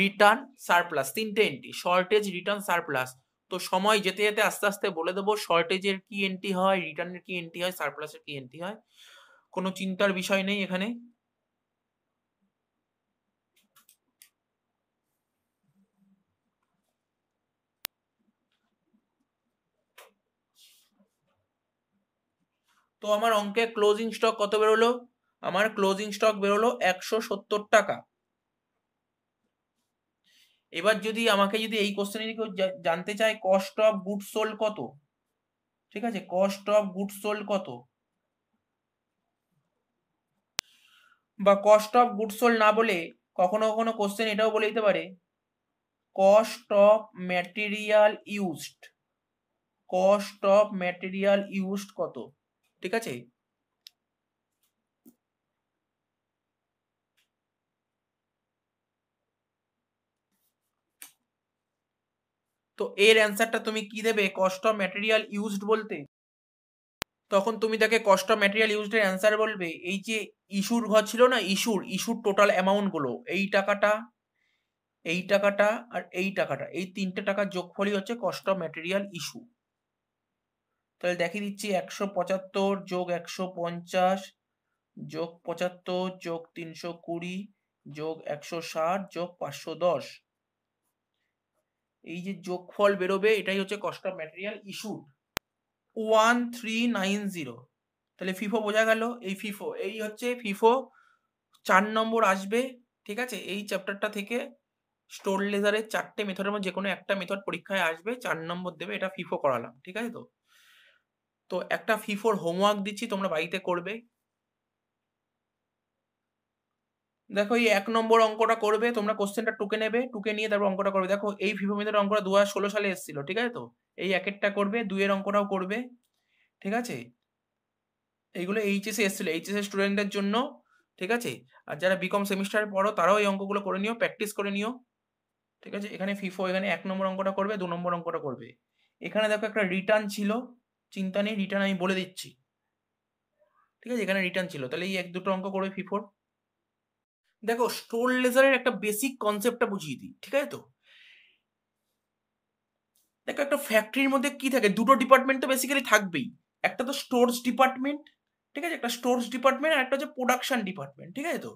[SPEAKER 1] রিটার্ন সারপ্লাস তিনটে এন্ট্রি শর্টেজ রিটার্ন সারপ্লাস তো সময় যেতে যেতে আস্তে আস্তে বলে দেবো শর্টেজের কি এন্ট্রি হয় রিটার্নের কি এন্ট্রি হয় সারপ্লাসের কি এন্ট্রি হয় কোনো চিন্তার বিষয় নেই এখানে তো আমার অঙ্কে ক্লোজিং স্টক কত বেরোলো আমার ক্লোজিং স্টক বেরোলো একশো সত্তর টাকা এবার যদি আমাকে যদি এই কোশ্চেনের কেউ জানতে চায় কস্ট অফ গুড সোল কত ঠিক আছে কস্ট অফ গুড সোল কত বা কস্ট অফ গুড সোল না বলে কখনো কখনো কোশ্চেন এটাও বলে দিতে পারে cost of material used cost of material used কত ঠিক আছে তো এর অ্যান্সারটা তুমি কি দেবে কস্ট অফ ম্যাটেরিয়াল ইউজড বলতে তখন তুমি তাকে কস্ট অফ ম্যাটেরিয়াল ইউজডের অ্যান্সার বলবে এই যে ইস্যুর ঘর ছিল না ইস্যুর ইস্যুর টোটাল অ্যামাউন্টগুলো এই টাকাটা এই টাকাটা আর এই টাকাটা এই তিনটে টাকার যোগফলই হচ্ছে কস্ট অফ ম্যাটেরিয়াল ইস্যু তাহলে দেখিয়ে দিচ্ছি একশো পঁচাত্তর যোগ একশো পঞ্চাশ যোগ পঁচাত্তর যোগ তিনশো কুড়ি যোগ একশো ষাট যোগ পাঁচশো দশ এই যে যোগফল বেরোবে এটাই হচ্ছে cost of material issued one three nine zero তাহলে ফিফো বোঝা গেল এই ফিফো এই হচ্ছে ফিফো চার নম্বর আসবে ঠিক আছে এই চ্যাপ্টারটা থেকে স্টোর লেজারের চারটে মেথডের মধ্যে যে কোনো একটা মেথড পরীক্ষায় আসবে চার নম্বর দেবে এটা ফিফো করালাম ঠিক আছে তো তো একটা ফিফোর হোমওয়ার্ক দিচ্ছি তোমরা বাড়িতে করবে দেখো এই এক নম্বর অঙ্কটা করবে তোমরা কোশ্চেনটা টুকে নেবে টুকে নিয়ে তারপর অঙ্কটা করবে দেখো এই ফিফোমিদের অঙ্কটা দু হাজার ষোলো সালে এসেছিল ঠিক আছে তো এই একেরটা করবে দুইয়ের অঙ্কটাও করবে ঠিক আছে এইগুলো এইচএসে এসেছিল এইচএসের স্টুডেন্টদের জন্য ঠিক আছে আর যারা বিকম সেমিস্টারে পড়ো তারাও এই অঙ্কগুলো করে নিও প্র্যাকটিস করে নিও ঠিক আছে এখানে ফিফো এখানে এক নম্বর অঙ্কটা করবে দু নম্বর অঙ্কটা করবে এখানে দেখো একটা রিটার্ন ছিল চিন্তা নেই রিটার্ন আমি বলে দিচ্ছি ঠিক আছে এখানে রিটার্ন ছিল তাহলে এই এক দুটো অঙ্ক করে ফিফোর দেখো স্টোর লেজারের একটা বেসিক কনসেপ্টটা বুঝিয়ে দিই ঠিক আছে তো দেখো একটা ফ্যাক্টরির মধ্যে কি থাকে দুটো ডিপার্টমেন্ট তো বেসিক্যালি থাকবেই একটা তো স্টোরস ডিপার্টমেন্ট ঠিক আছে একটা স্টোরস ডিপার্টমেন্ট আর একটা হচ্ছে প্রোডাকশন ডিপার্টমেন্ট ঠিক আছে তো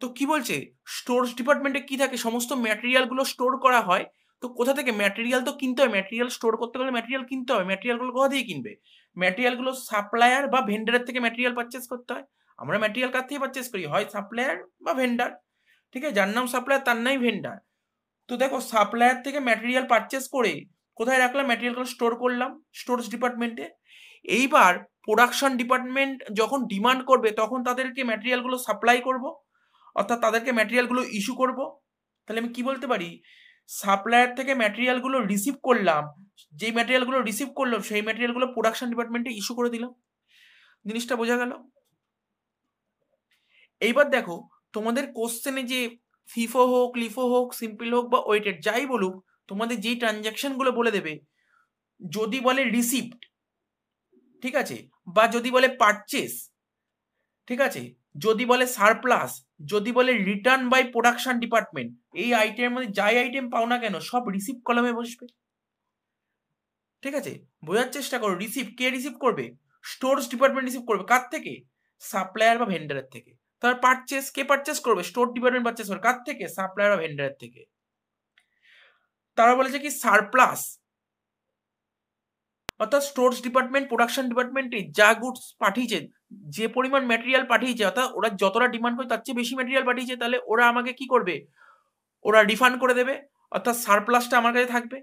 [SPEAKER 1] তো কি বলছে স্টোরস ডিপার্টমেন্টে কি থাকে সমস্ত ম্যাটেরিয়ালগুলো স্টোর করা হয় তো কোথা থেকে ম্যাটেরিয়াল তো কিনতে হয় ম্যাটেরিয়াল স্টোর করতে গেলে ম্যাটেরিয়াল কিনতে হবে ম্যাটেরিয়ালগুলো কোথা দিয়ে কিনবে ম্যাটেরিয়ালগুলো সাপ্লায়ার বা ভেন্ডারের থেকে ম্যাটেরিয়াল পারচেস করতে হয় আমরা ম্যাটেরিয়াল কার থেকে পারচেস করি হয় সাপ্লায়ার বা ভেন্ডার ঠিক আছে যার নাম সাপ্লায়ার তার নাই ভেন্ডার তো দেখো সাপ্লায়ার থেকে ম্যাটেরিয়াল পারচেস করে কোথায় রাখলাম ম্যাটেরিয়ালগুলো স্টোর করলাম স্টোরেজ ডিপার্টমেন্টে এইবার প্রোডাকশন ডিপার্টমেন্ট যখন ডিমান্ড করবে তখন তাদেরকে ম্যাটেরিয়ালগুলো সাপ্লাই করব অর্থাৎ তাদেরকে ম্যাটেরিয়ালগুলো ইস্যু করব তাহলে আমি কি বলতে পারি সাপ্লায়ার থেকে ম্যাটেরিয়ালগুলো রিসিভ করলাম যে ম্যাটেরিয়ালগুলো রিসিভ করলাম সেই ম্যাটেরিয়ালগুলো প্রোডাকশন ডিপার্টমেন্টে ইস্যু করে দিলাম জিনিসটা বোঝা গেল এইবার দেখো তোমাদের কোশ্চেনে যে ফিফো হোক লিফো হোক সিম্পল হোক বা ওয়েটেড যাই বলুক তোমাদের যেই ট্রানজ্যাকশনগুলো বলে দেবে যদি বলে রিসিপ্ট ঠিক আছে বা যদি বলে পারচেস ঠিক আছে যদি বলে সারপ্লাস যদি বলে রিটার্ন বাই প্রোডাকশন ডিপার্টমেন্ট এই আইটেমের মধ্যে যাই আইটেম পাও না কেন সব রিসিভ কলমে বসবে ঠিক আছে বোঝার চেষ্টা করো রিসিভ কে রিসিভ করবে স্টোর্স ডিপার্টমেন্ট রিসিভ করবে কার থেকে সাপ্লায়ার বা ভেন্ডারের থেকে তার পারচেস কে পারচেস করবে স্টোর ডিপার্টমেন্ট পারচেস করবে কার থেকে সাপ্লায়ার বা ভেন্ডারের থেকে তারা বলেছে কি সারপ্লাস অর্থাৎ স্টোর্স ডিপার্টমেন্ট প্রোডাকশন ডিপার্টমেন্টে যা গুডস পাঠিয়েছেন যে পরিমাণ ম্যাটেরিয়াল পাঠিয়েছে অর্থাৎ ওরা যতটা ডিমান্ড করে তার চেয়ে বেশি ম্যাটেরিয়াল পাঠিয়েছে তাহলে ওরা আমাকে কি করবে ওরা রিফান্ড করে দেবে অর্থাৎ সারপ্লাসটা আমার কাছে থাকবে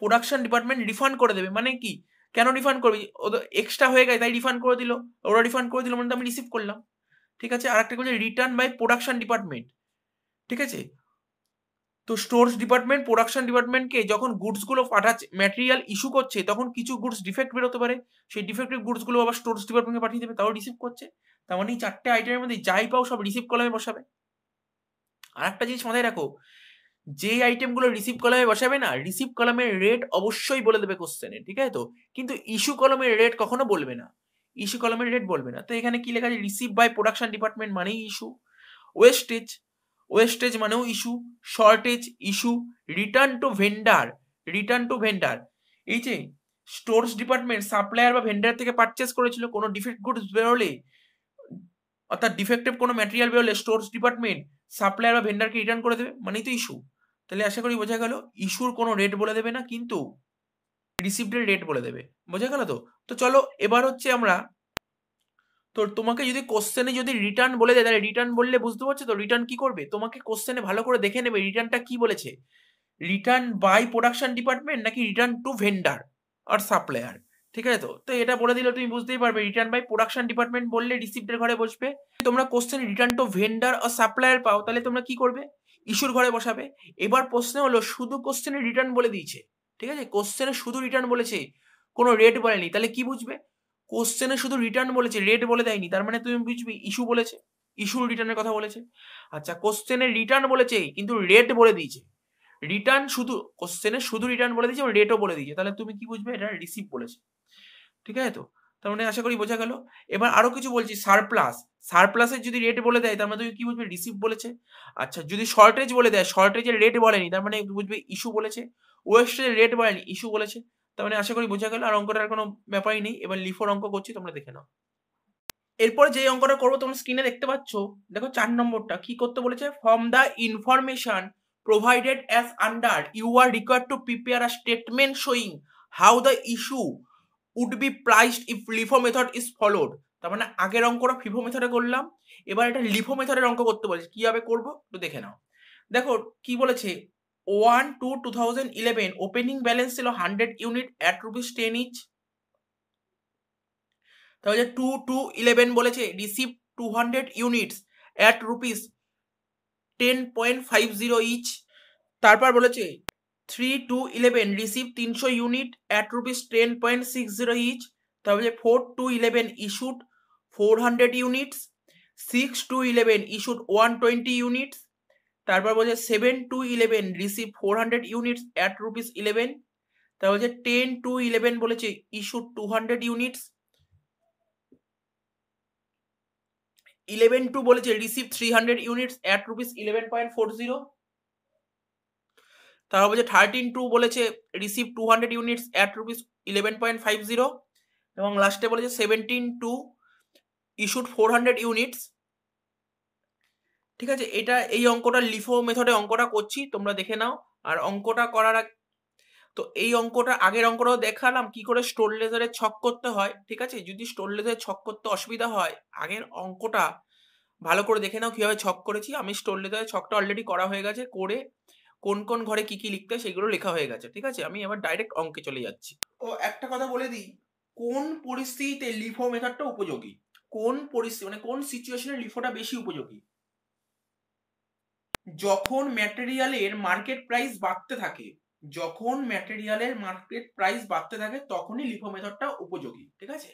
[SPEAKER 1] প্রোডাকশন ডিপার্টমেন্ট রিফান্ড করে দেবে মানে কি কেন রিফান্ড করবে ওদের এক্সট্রা হয়ে গেছে তাই রিফান্ড করে দিল ওরা রিফান্ড করে দিল মানে আমি রিসিভ করলাম ঠিক আছে আর একটা রিটার্ন বাই প্রোডাকশন ডিপার্টমেন্ট ঠিক আছে তো স্টোর্স ডিপার্টমেন্ট প্রোডাকশন ডিপার্টমেন্টকে যখন গুডসগুলো পাঠাচ্ছে ম্যাটেরিয়াল ইস্যু করছে তখন কিছু গুডস ডিফেক্ট বেরোতে পারে সেই ডিফেক্টিভ গুডসগুলো আবার স্টোর্স ডিপার্টমেন্টকে পাঠিয়ে দেবে তাও রিসিভ করছে তার মানে এই চারটে আইটেমের মধ্যে যাই পাও সব রিসিভ কলামে বসাবে আর একটা জিনিস মাথায় রাখো যে আইটেমগুলো রিসিভ কলামে বসাবে না রিসিভ কলামের রেট অবশ্যই বলে দেবে কোশ্চেনে ঠিক আছে তো কিন্তু ইস্যু কলমের রেট কখনো বলবে না ইস্যু কলমের রেট বলবে না তো এখানে কি লেখা আছে রিসিভ বাই প্রোডাকশন ডিপার্টমেন্ট মানেই ইস্যু ওয়েস্টেজ ওয়েস্টেজ মানেও issue shortage issue return to vendor return to vendor এই যে স্টোরস ডিপার্টমেন্ট সাপ্লায়ার বা ভেন্ডার থেকে পারচেস করেছিল কোনো ডিফেক্ট গুডস বেরোলে অর্থাৎ ডিফেক্টিভ কোনো ম্যাটেরিয়াল বেরোলে স্টোরস ডিপার্টমেন্ট সাপ্লায়ার বা ভেন্ডারকে রিটার্ন করে দেবে মানেই তো ইস্যু তাহলে আশা করি বোঝা গেল ইস্যুর কোনো রেট বলে দেবে না কিন্তু রিসিপ্টের রেট বলে দেবে বোঝা গেল তো তো চলো এবার হচ্ছে আমরা তো তোমাকে যদি কোশ্চেনে যদি রিটার্ন বলে দেয় তাহলে রিটার্ন বললে বুঝতে পারছো তো রিটার্ন কি করবে তোমাকে কোশ্চেনে ভালো করে দেখে নেবে রিটার্নটা কি বলেছে রিটার্ন বাই প্রোডাকশন ডিপার্টমেন্ট নাকি রিটার্ন টু ভেন্ডার আর সাপ্লায়ার ঠিক আছে তো তো এটা বলে দিলে তুমি বুঝতেই পারবে রিটার্ন বাই প্রোডাকশন ডিপার্টমেন্ট বললে রিসিপ্টের ঘরে বসবে তোমরা কোশ্চেন রিটার্ন টু ভেন্ডার আর সাপ্লায়ার পাও তাহলে তোমরা কি করবে ইস্যুর ঘরে বসাবে এবার প্রশ্ন হলো শুধু কোশ্চেনে রিটার্ন বলে দিয়েছে ঠিক আছে কোশ্চেনে শুধু রিটার্ন বলেছে কোনো রেট বলেনি তাহলে কি বুঝবে কোশ্চেনে শুধু রিটার্ন বলেছে রেট বলে দেয়নি তার মানে তুমি বুঝবি ইস্যু বলেছে ইস্যুর রিটার্নের কথা বলেছে আচ্ছা কোশ্চেনে রিটার্ন বলেছে কিন্তু রেট বলে দিয়েছে রিটার্ন শুধু কোশ্চেনে শুধু রিটার্ন বলে দিয়েছে এবং রেটও বলে দিয়েছে তাহলে তুমি কি বুঝবে এটা রিসিভ বলেছে ঠিক আছে তো তার মানে আশা করি বোঝা গেল এবার আরো কিছু বলছি সারপ্লাস সারপ্লাসের যদি রেট বলে দেয় তার মানে তুমি কি বুঝবে রিসিভ বলেছে আচ্ছা যদি শর্টেজ বলে দেয় শর্টেজের রেট বলেনি তার মানে বুঝবে ইস্যু বলেছে ওয়েস্টের রেট বলেনি ইস্যু বলেছে তার মানে আশা করি বোঝা গেল আর অঙ্কটার কোনো ব্যাপারই নেই এবার লিফোর অঙ্ক করছি তোমরা দেখে নাও এরপরে যে অঙ্কটা করবো তোমরা স্ক্রিনে দেখতে পাচ্ছ দেখো চার নম্বরটা কি করতে বলেছে from the information provided as under you are require to prepare a statement showing how the issue would be priced if LIFO method is followed তার মানে আগের অঙ্কটা ফিফো মেথডে করলাম এবার এটা লিফো মেথডের অঙ্ক করতে বলেছে কিভাবে করবো একটু দেখে নাও দেখো কি বলেছে one two two thousand eleven opening balance ছিল hundred unit at rupees ten each তাহলে টু টু ইলেভেন বলেছে receive two hundred units at rupees ten point five zero each তারপর বলেছে থ্রি টু ইলেভেন রিসিভ তিনশো unit at rupees ten point six zero each তাহলে four two eleven issued four hundred units six two eleven issued one twenty units তারপর বলছে seven two eleven receive four hundred units at rupees eleven তারপর বলছে ten two eleven বলেছে issue two hundred units eleven two বলেছে receive three hundred units at rupees eleven point four zero তারপর বলছে thirteen two বলেছে receive two hundred units at rupees eleven point five zero এবং লাস্টে বলেছে seventeen two issued four hundred units ঠিক আছে এটা এই অঙ্কটা লিফো মেথডে অঙ্কটা করছি তোমরা দেখে নাও আর অঙ্কটা করার তো এই অঙ্কটা আগের অঙ্কটাও দেখালাম কি করে স্টোর লেজারে ছক করতে হয় ঠিক আছে যদি স্টোর লেজারে ছক করতে অসুবিধা হয় আগের অঙ্কটা ভালো করে দেখে নাও কীভাবে ছক করেছি আমি স্টোর লেজারে ছকটা অলরেডি করা হয়ে গেছে করে কোন কোন ঘরে কি কি লিখতে সেগুলো লেখা হয়ে গেছে ঠিক আছে আমি এবার ডাইরেক্ট অঙ্কে চলে যাচ্ছি ও একটা কথা বলে দিই কোন পরিস্থিতিতে লিফো মেথডটা উপযোগী কোন পরিস্থিতি মানে কোন সিচুয়েশনে লিফোটা বেশি উপযোগী যখন ম্যাটেরিয়ালের মার্কেট প্রাইস বাড়তে থাকে যখন ম্যাটেরিয়ালের মার্কেট প্রাইস বাড়তে থাকে তখনই লিফো মেথডটা উপযোগী ঠিক আছে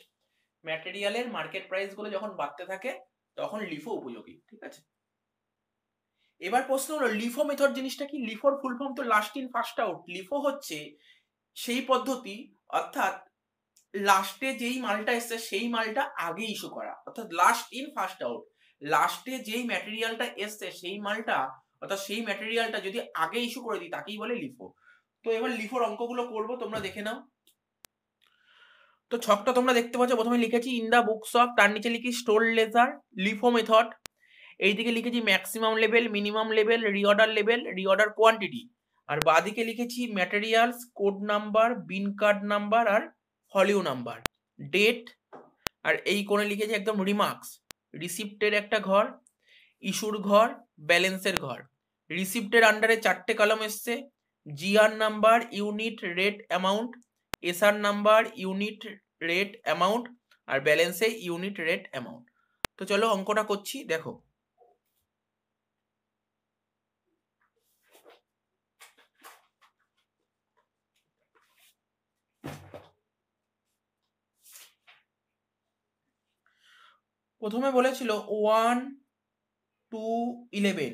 [SPEAKER 1] ম্যাটেরিয়ালের মার্কেট প্রাইসগুলো যখন বাড়তে থাকে তখন লিফো উপযোগী ঠিক আছে এবার প্রশ্ন হলো লিফো মেথড জিনিসটা কি লিফোর ফুল ফর্ম তো last in first out LIFO হচ্ছে সেই পদ্ধতি অর্থাৎ লাস্টে যেই মালটা এসছে সেই মালটা আগে ইস্যু করা অর্থাৎ লাস্ট ইন ফার্স্ট আউট লাস্টে যেই ম্যাটেরিয়ালটা এসছে সেই মালটা অর্থাৎ সেই ম্যাটেরিয়ালটা যদি আগে ইস্যু করে দিই তাকেই বলে লিফো তো এবার লিফোর অঙ্কগুলো করব তোমরা দেখে নাও তো ছকটা তোমরা দেখতে পাচ্ছ প্রথমে লিখেছি ইন দা বুকস অফ তার নিচে লিখি স্টোর লেজার লিফো মেথড এইদিকে লিখেছি maximum level minimum level reorder level reorder quantity আর বাদিকে লিখেছি materials code number bin card number আর ভলিউ নাম্বার ডেট আর এই কোণে লিখেছি একদম রিমার্কস রিসিপ্টের একটা ঘর ইস্যুর ঘর ব্যালেন্সের ঘর রিসিপ্টের আন্ডারে চারটে কলাম এসছে GR number unit rate amount SR number unit rate amount আর ব্যালেন্সে ইউনিট রেট অ্যামাউন্ট তো চলো অঙ্কটা করছি দেখো প্রথমে বলেছিল one two eleven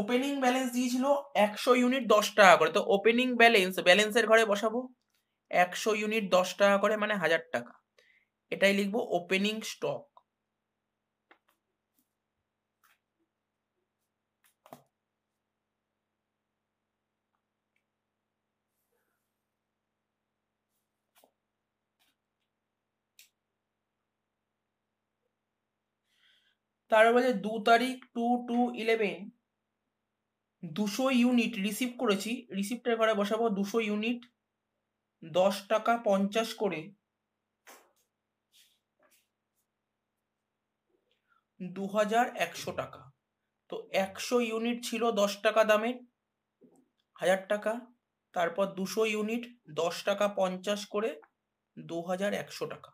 [SPEAKER 1] opening balance দিয়েছিল একশো ইউনিট দশ টাকা করে তো ওপেনিং ব্যালেন্স ব্যালেন্সের ঘরে বসাবো একশো ইউনিট দশ টাকা করে মানে হাজার টাকা এটাই লিখবো ওপেনিং স্টক তারপর বলছে মানে দু তারিখ টু টু ইলেভেন দুশো ইউনিট রিসিভ করেছি রিসিভটার ঘরে বসাবো দুশো ইউনিট দশ টাকা পঞ্চাশ করে দু হাজার একশো টাকা তো একশো ইউনিট ছিল দশ টাকা দামে হাজার টাকা তারপর দুশো ইউনিট দশ টাকা পঞ্চাশ করে দু হাজার একশো টাকা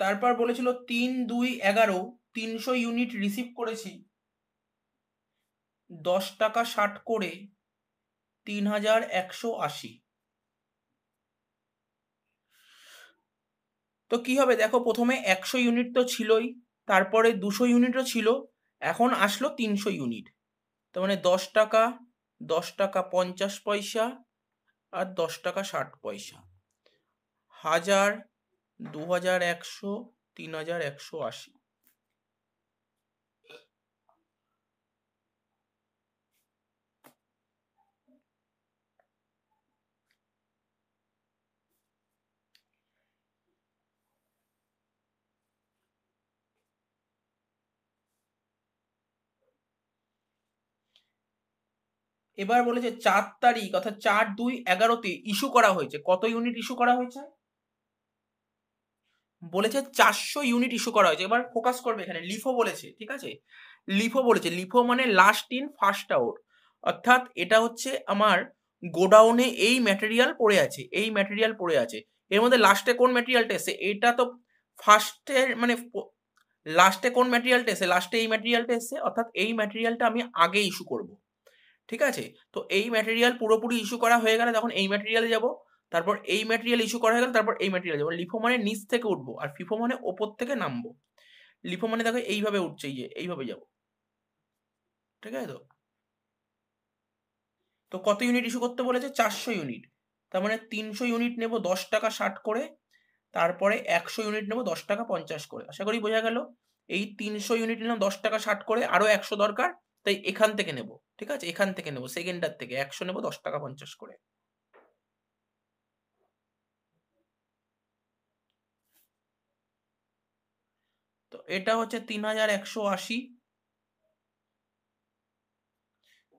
[SPEAKER 1] তারপর বলেছিল তিন দুই এগারো তিনশো ইউনিট রিসিভ করেছি দশ টাকা ষাট করে তিন হাজার একশো আশি তো কি হবে দেখো প্রথমে একশো ইউনিট তো ছিলই তারপরে দুশো ইউনিটও ছিল এখন আসলো তিনশো ইউনিট তার মানে দশ টাকা দশ টাকা পঞ্চাশ পয়সা আর দশ টাকা ষাট পয়সা হাজার দু হাজার একশো তিন হাজার একশো আশি এবার বলেছে চার তারিখ অর্থাৎ চার দুই এগারোতে ইস্যু করা হয়েছে কত ইউনিট ইস্যু করা হয়েছে বলেছে চারশো ইউনিট ইস্যু করা হয়েছে এবার ফোকাস করবে এখানে লিফো বলেছে ঠিক আছে লিফো বলেছে লিফো মানে লাস্ট ইন ফার্স্ট আউট অর্থাৎ এটা হচ্ছে আমার গোডাউনে এই ম্যাটেরিয়াল পড়ে আছে এই ম্যাটেরিয়াল পড়ে আছে এর মধ্যে লাস্টে কোন ম্যাটেরিয়ালটা এসে এটা তো ফার্স্টের মানে লাস্টে কোন ম্যাটেরিয়ালটা এসে লাস্টে এই ম্যাটেরিয়ালটা এসে অর্থাৎ এই ম্যাটেরিয়ালটা আমি আগে ইস্যু করব ঠিক আছে তো এই ম্যাটেরিয়াল পুরোপুরি ইস্যু করা হয়ে গেলে তখন এই ম্যাটেরিয়ালে যাব তারপর এই ম্যাটেরিয়াল ইস্যু করা হয়ে গেল তারপর এই ম্যাটেরিয়াল যেমন লিফো মানে নিচ থেকে উঠবো আর ফিফো মানে ওপর থেকে নামবো লিফো মানে দেখো এইভাবে উঠছে যে এইভাবে যাবো ঠিক আছে তো তো কত ইউনিট ইস্যু করতে বলেছে চারশো ইউনিট তার মানে তিনশো ইউনিট নেব দশ টাকা ষাট করে তারপরে একশো ইউনিট নেব দশ টাকা পঞ্চাশ করে আশা করি বোঝা গেল এই তিনশো ইউনিট নিলাম দশ টাকা ষাট করে আরও একশো দরকার তাই এখান থেকে নেব ঠিক আছে এখান থেকে নেব সেকেন্ডার থেকে একশো নেব দশ টাকা পঞ্চাশ করে এটা হচ্ছে তিন হাজার একশো আশি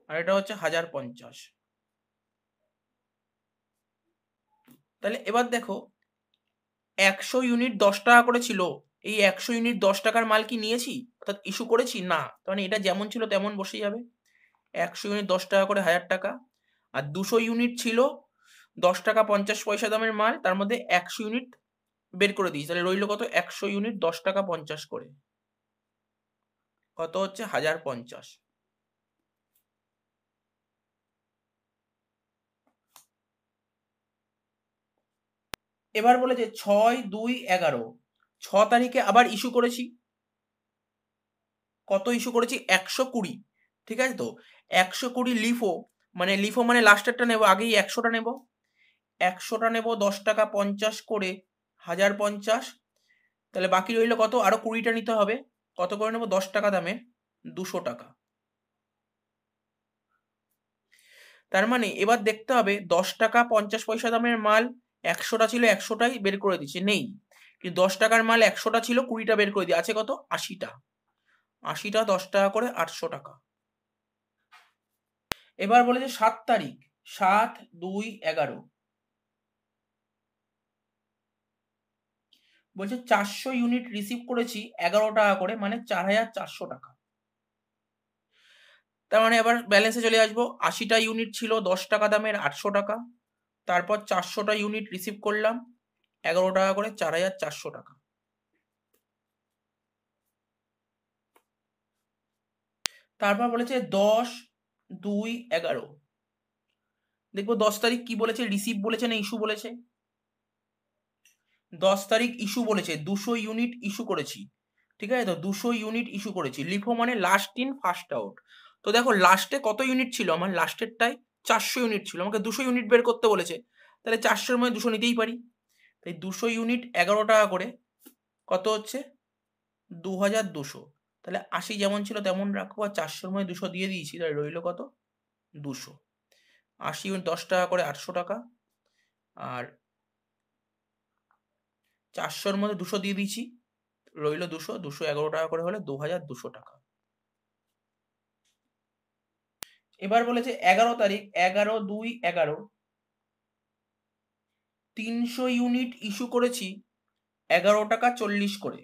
[SPEAKER 1] আর এটা হচ্ছে হাজার পঞ্চাশ তাহলে এবার দেখো একশো ইউনিট দশ টাকা করে ছিল এই একশো ইউনিট দশ টাকার মাল কি নিয়েছি অর্থাৎ ইস্যু করেছি না মানে এটা যেমন ছিল তেমন বসে যাবে একশো ইউনিট দশ টাকা করে হাজার টাকা আর দুশো ইউনিট ছিল দশ টাকা পঞ্চাশ পয়সা দামের মাল তার মধ্যে একশো ইউনিট বের করে দিয়েছি তাহলে রইল কত একশো ইউনিট দশ টাকা পঞ্চাশ করে কত হচ্ছে হাজার পঞ্চাশ এবার বলে যে ছয় দুই এগারো ছ তারিখে আবার ইস্যু করেছি কত ইস্যু করেছি একশো কুড়ি ঠিক আছে তো একশো কুড়ি লিফো মানে লিফো মানে লাস্টেরটা নেবো আগেই একশোটা নেব একশোটা নেব দশ টাকা পঞ্চাশ করে হাজার পঞ্চাশ তাহলে বাকি রইল কত আরও কুড়িটা নিতে হবে কত করে নেবো দশ টাকা দামে দুশো টাকা তার মানে এবার দেখতে হবে দশ টাকা পঞ্চাশ পয়সা দামের মাল একশোটা ছিল একশোটাই বের করে দিচ্ছে নেই কিন্তু দশ টাকার মাল একশোটা ছিল কুড়িটা বের করে দিয়ে আছে কত আশিটা আশিটা দশ টাকা করে আটশো টাকা এবার বলেছে সাত তারিখ সাত দুই এগারো বলছে চারশো ইউনিট রিসিভ করেছি এগারো টাকা করে মানে চার হাজার চারশো টাকা তার মানে এবার ব্যালেন্সে চলে আসবো আশিটা ইউনিট ছিল দশ টাকা দামের আটশো টাকা তারপর চারশোটা ইউনিট রিসিভ করলাম এগারো টাকা করে চার হাজার চারশো টাকা তারপর বলেছে দশ দুই এগারো দেখবো দশ তারিখ কি বলেছে রিসিভ বলেছে না ইস্যু বলেছে দশ তারিখ ইস্যু বলেছে দুশো ইউনিট ইস্যু করেছি ঠিক আছে তো দুশো ইউনিট ইস্যু করেছি লিফো মানে লাস্ট ইন ফার্স্ট আউট তো দেখো লাস্টে কত ইউনিট ছিল আমার লাস্টেরটায় চারশো ইউনিট ছিল আমাকে দুশো ইউনিট বের করতে বলেছে তাহলে চারশোর মধ্যে দুশো নিতেই পারি তাই দুশো ইউনিট এগারো টাকা করে কত হচ্ছে দু হাজার দুশো তাহলে আশি যেমন ছিল তেমন রাখবো আর চারশোর মধ্যে দুশো দিয়ে দিয়েছি তাহলে রইল কত দুশো আশি ইউনিট দশ টাকা করে আটশো টাকা আর চারশোর মধ্যে দুশো দিয়ে দিয়েছি রইল দুশো দুশো এগারো টাকা করে হলে দু হাজার দুশো টাকা এবার বলেছে এগারো তারিখ এগারো দুই এগারো তিনশো ইউনিট ইস্যু করেছি এগারো টাকা চল্লিশ করে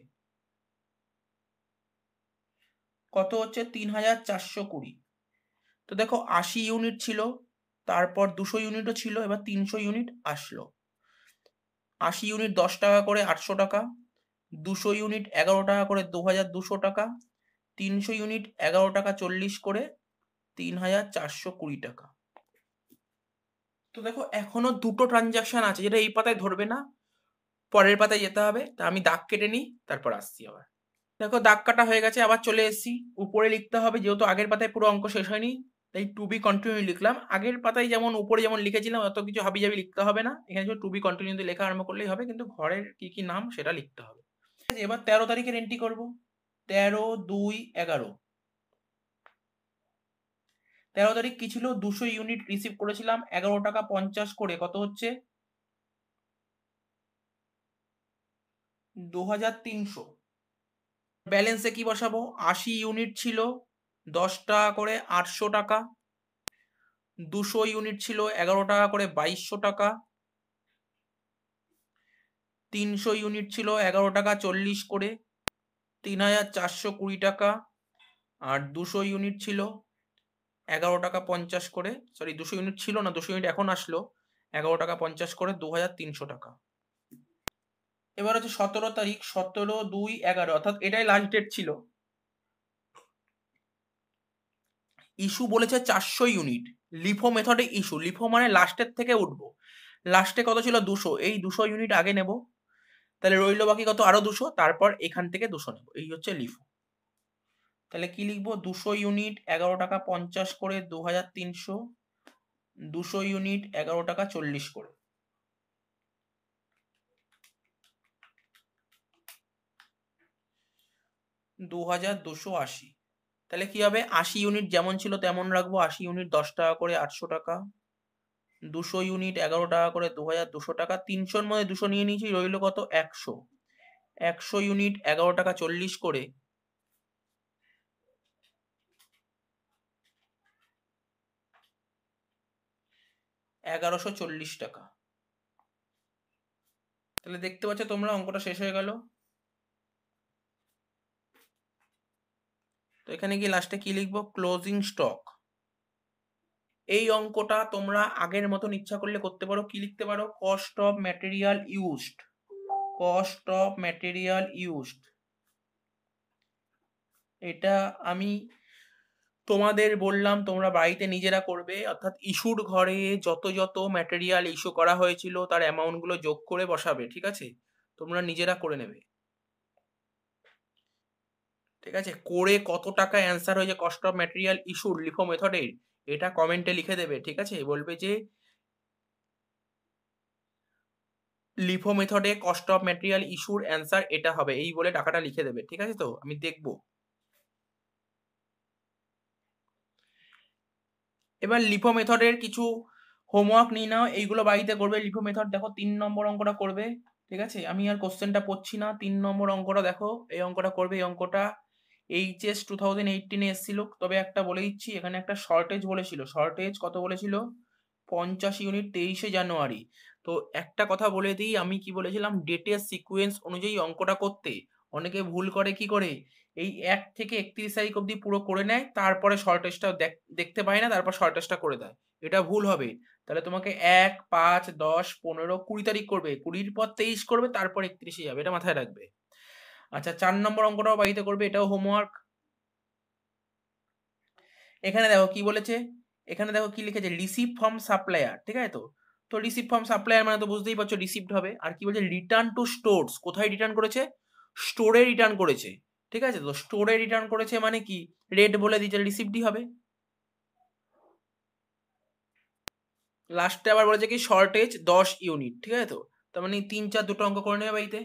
[SPEAKER 1] কত হচ্ছে তিন হাজার চারশো কুড়ি তো দেখো আশি ইউনিট ছিল তারপর দুশো ইউনিটও ছিল এবার তিনশো ইউনিট আসলো আশি ইউনিট দশ টাকা করে আটশো টাকা দুশো ইউনিট এগারো টাকা করে দু হাজার দুশো টাকা তিনশো ইউনিট এগারো টাকা চল্লিশ করে তিন হাজার চারশো কুড়ি টাকা তো দেখো এখনো দুটো ট্রানজাকশন আছে যেটা এই পাতায় ধরবে না পরের পাতায় যেতে হবে তা আমি দাগ কেটে নিই তারপর আসছি আবার দেখো দাগ কাটা হয়ে গেছে আবার চলে এসছি উপরে লিখতে হবে যেহেতু আগের পাতায় পুরো অঙ্ক শেষ হয়নি তাই টু বি কন্টিনিউ লিখলাম আগের পাতায় যেমন উপরে যেমন লিখেছিলাম অত কিছু যাবি লিখতে হবে না এখানে টু বি কন্টিনিউ লেখা আরম্ভ করলেই হবে কিন্তু ঘরের কি কি নাম সেটা লিখতে হবে এবার তেরো তারিখের এন্ট্রি করব তেরো দুই এগারো তেরো তারিখ কি ছিল দুশো ইউনিট রিসিভ করেছিলাম এগারো টাকা পঞ্চাশ করে কত হচ্ছে দু হাজার তিনশো ব্যালেন্সে কি বসাবো আশি ইউনিট ছিল দশ টাকা করে আটশো টাকা দুশো ইউনিট ছিল এগারো টাকা করে বাইশশো টাকা তিনশো ইউনিট ছিল এগারো টাকা চল্লিশ করে তিন হাজার চারশো কুড়ি টাকা আর দুশো ইউনিট ছিল এগারো টাকা পঞ্চাশ করে সরি দুশো ইউনিট ছিল না দুশো ইউনিট এখন আসলো এগারো টাকা পঞ্চাশ করে দু হাজার তিনশো টাকা এবার হচ্ছে সতেরো তারিখ সতেরো দুই এগারো অর্থাৎ এটাই লাস্ট ডেট ছিল ইস্যু বলেছে চারশো ইউনিট লিফো মেথডে ইস্যু লিফো মানে লাস্টের থেকে উঠবো লাস্টে কত ছিল দুশো এই দুশো ইউনিট আগে নেব তাহলে রইল বাকি কত আরো দুশো তারপর এখান থেকে দুশো নেব এই হচ্ছে লিফো তাহলে কি লিখবো দুশো ইউনিট এগারো টাকা পঞ্চাশ করে দু হাজার তিনশো দুশো ইউনিট এগারো টাকা চল্লিশ করে দু হাজার দুশো আশি তাহলে কি হবে আশি ইউনিট যেমন ছিল তেমন রাখবো আশি ইউনিট দশ টাকা করে আটশো টাকা দুশো ইউনিট এগারো টাকা করে দু হাজার দুশো টাকা তিনশোর মধ্যে দুশো নিয়ে নিয়েছি রইল কত একশো একশো ইউনিট এগারো টাকা চল্লিশ করে এগারোশো চল্লিশ টাকা তাহলে দেখতে পাচ্ছ তোমরা অঙ্কটা শেষ হয়ে গেল এখানে গিয়ে লাস্টে কি লিখবো ক্লোজিং স্টক এই অঙ্কটা তোমরা আগের মতন ইচ্ছা করলে করতে পারো কি লিখতে পারো cost of material used cost of material used এটা আমি তোমাদের বললাম তোমরা বাড়িতে নিজেরা করবে অর্থাৎ ইস্যুর ঘরে যত যত ম্যাটেরিয়াল ইস্যু করা হয়েছিল তার অ্যামাউন্টগুলো যোগ করে বসাবে ঠিক আছে তোমরা নিজেরা করে নেবে ঠিক আছে করে কত টাকা অ্যান্সার হয়েছে কস্ট অফ ম্যাটেরিয়াল ইস্যুর লিফো মেথডের এটা কমেন্টে লিখে দেবে ঠিক আছে বলবে যে লিফো মেথডে কস্ট অফ ম্যাটেরিয়াল ইস্যুর অ্যান্সার এটা হবে এই বলে টাকাটা লিখে দেবে ঠিক আছে তো আমি দেখব এবার লিফো মেথডের কিছু হোমওয়ার্ক নিয়ে নাও এইগুলো বাড়িতে করবে লিফো মেথড দেখো তিন নম্বর অঙ্কটা করবে ঠিক আছে আমি আর কোশ্চেনটা পড়ছি না তিন নম্বর অঙ্কটা দেখো এই অঙ্কটা করবে এই অঙ্কটা এইচএস টু থাউজেন্ড এইটিনে এসেছিল তবে একটা বলে দিচ্ছি এখানে একটা শর্টেজ বলেছিল শর্টেজ কত বলেছিল পঞ্চাশ ইউনিট তেইশে জানুয়ারি তো একটা কথা বলে দিই আমি কি বলেছিলাম ডেটের সিকুয়েন্স অনুযায়ী অঙ্কটা করতে অনেকে ভুল করে কি করে এই এক থেকে একত্রিশ তারিখ অবধি পুরো করে নেয় তারপরে শর্টেজটা দেখতে পায় না তারপর শর্টেজটা করে দেয় এটা ভুল হবে তাহলে তোমাকে এক পাঁচ দশ পনেরো কুড়ি তারিখ করবে কুড়ির পর তেইশ করবে তারপর একত্রিশে যাবে এটা মাথায় রাখবে আচ্ছা চার নম্বর অঙ্কটাও বাড়িতে করবে এটাও হোমওয়ার্ক এখানে দেখো কি বলেছে এখানে দেখো কি লিখেছে রিসিভ ফর্ম সাপ্লায়ার ঠিক আছে তো তো রিসিভ ফর্ম সাপ্লায়ার মানে তো বুঝতেই পারছো রিসিভড হবে আর কি বলছে রিটার্ন টু স্টোরস কোথায় রিটার্ন করেছে স্টোরে রিটার্ন করেছে ঠিক আছে তো স্টোরে রিটার্ন করেছে মানে কি রেড বলে দিয়েছে রিসিভডই হবে লাস্টে আবার বলেছে কি শর্টেজ দশ ইউনিট ঠিক আছে তো তার মানে তিন চার দুটো অঙ্ক করে নেবে বাড়িতে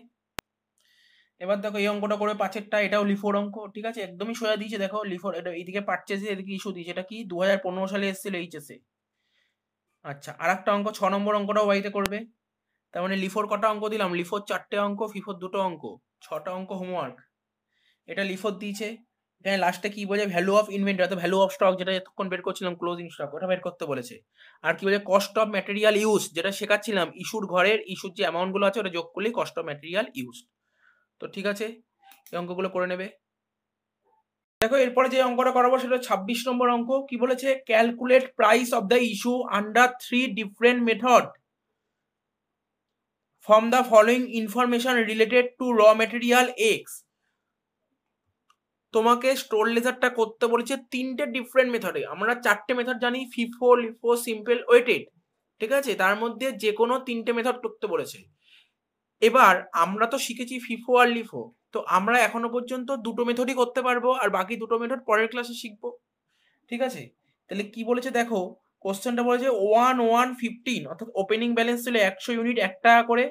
[SPEAKER 1] এবার দেখো এই অঙ্কটা করে পাঁচেরটা এটাও লিফোর অঙ্ক ঠিক আছে একদমই সোজা দিয়েছে দেখো লিফোর এটা এদিকে পারচেস এদিকে ইস্যু দিয়েছে এটা কি দু হাজার পনেরো সালে এসেছিল এইচএসে আচ্ছা আর একটা অঙ্ক ছ নম্বর অঙ্কটাও বাড়িতে করবে তার মানে লিফোর কটা অঙ্ক দিলাম লিফোর চারটে অঙ্ক ফিফোর দুটো অঙ্ক ছটা অঙ্ক হোমওয়ার্ক এটা লিফোর দিয়েছে এখানে লাস্টে কি বলে ভ্যালু অফ ইনভেন্টরি অর্থাৎ ভ্যালু অফ স্টক যেটা এতক্ষণ বের করছিলাম ক্লোজিং স্টক ওটা বের করতে বলেছে আর কি বলে কস্ট অফ ম্যাটেরিয়াল ইউজ যেটা শেখাচ্ছিলাম ইস্যুর ঘরের ইস্যুর যে অ্যামাউন্টগুলো আছে ওটা যোগ করলেই কস্ট অফ ম্যাটেরিয়াল ইউজ তো ঠিক আছে এই অঙ্কগুলো করে নেবে দেখো এরপরে যে অঙ্কটা করাবো সেটা ছাব্বিশ নম্বর অঙ্ক কি বলেছে calculate price of the issue under three different method from the following information related to raw material X তোমাকে স্টোর লেজারটা করতে বলেছে তিনটে ডিফারেন্ট মেথডে আমরা চারটে মেথড জানি ফিফো লিফো সিম্পল ওয়েটেড ঠিক আছে তার মধ্যে যে কোনো তিনটে মেথড করতে বলেছে এবার আমরা তো শিখেছি ফিফো আর লিফো তো আমরা এখনো পর্যন্ত দুটো মেথডই করতে পারবো আর বাকি দুটো মেথড পরের ক্লাসে শিখব ঠিক আছে তাহলে কি বলেছে দেখো কোশ্চেনটা বলেছে ওয়ান ওয়ান ফিফটিন অর্থাৎ ওপেনিং ব্যালেন্স ছিল একশো ইউনিট এক টাকা করে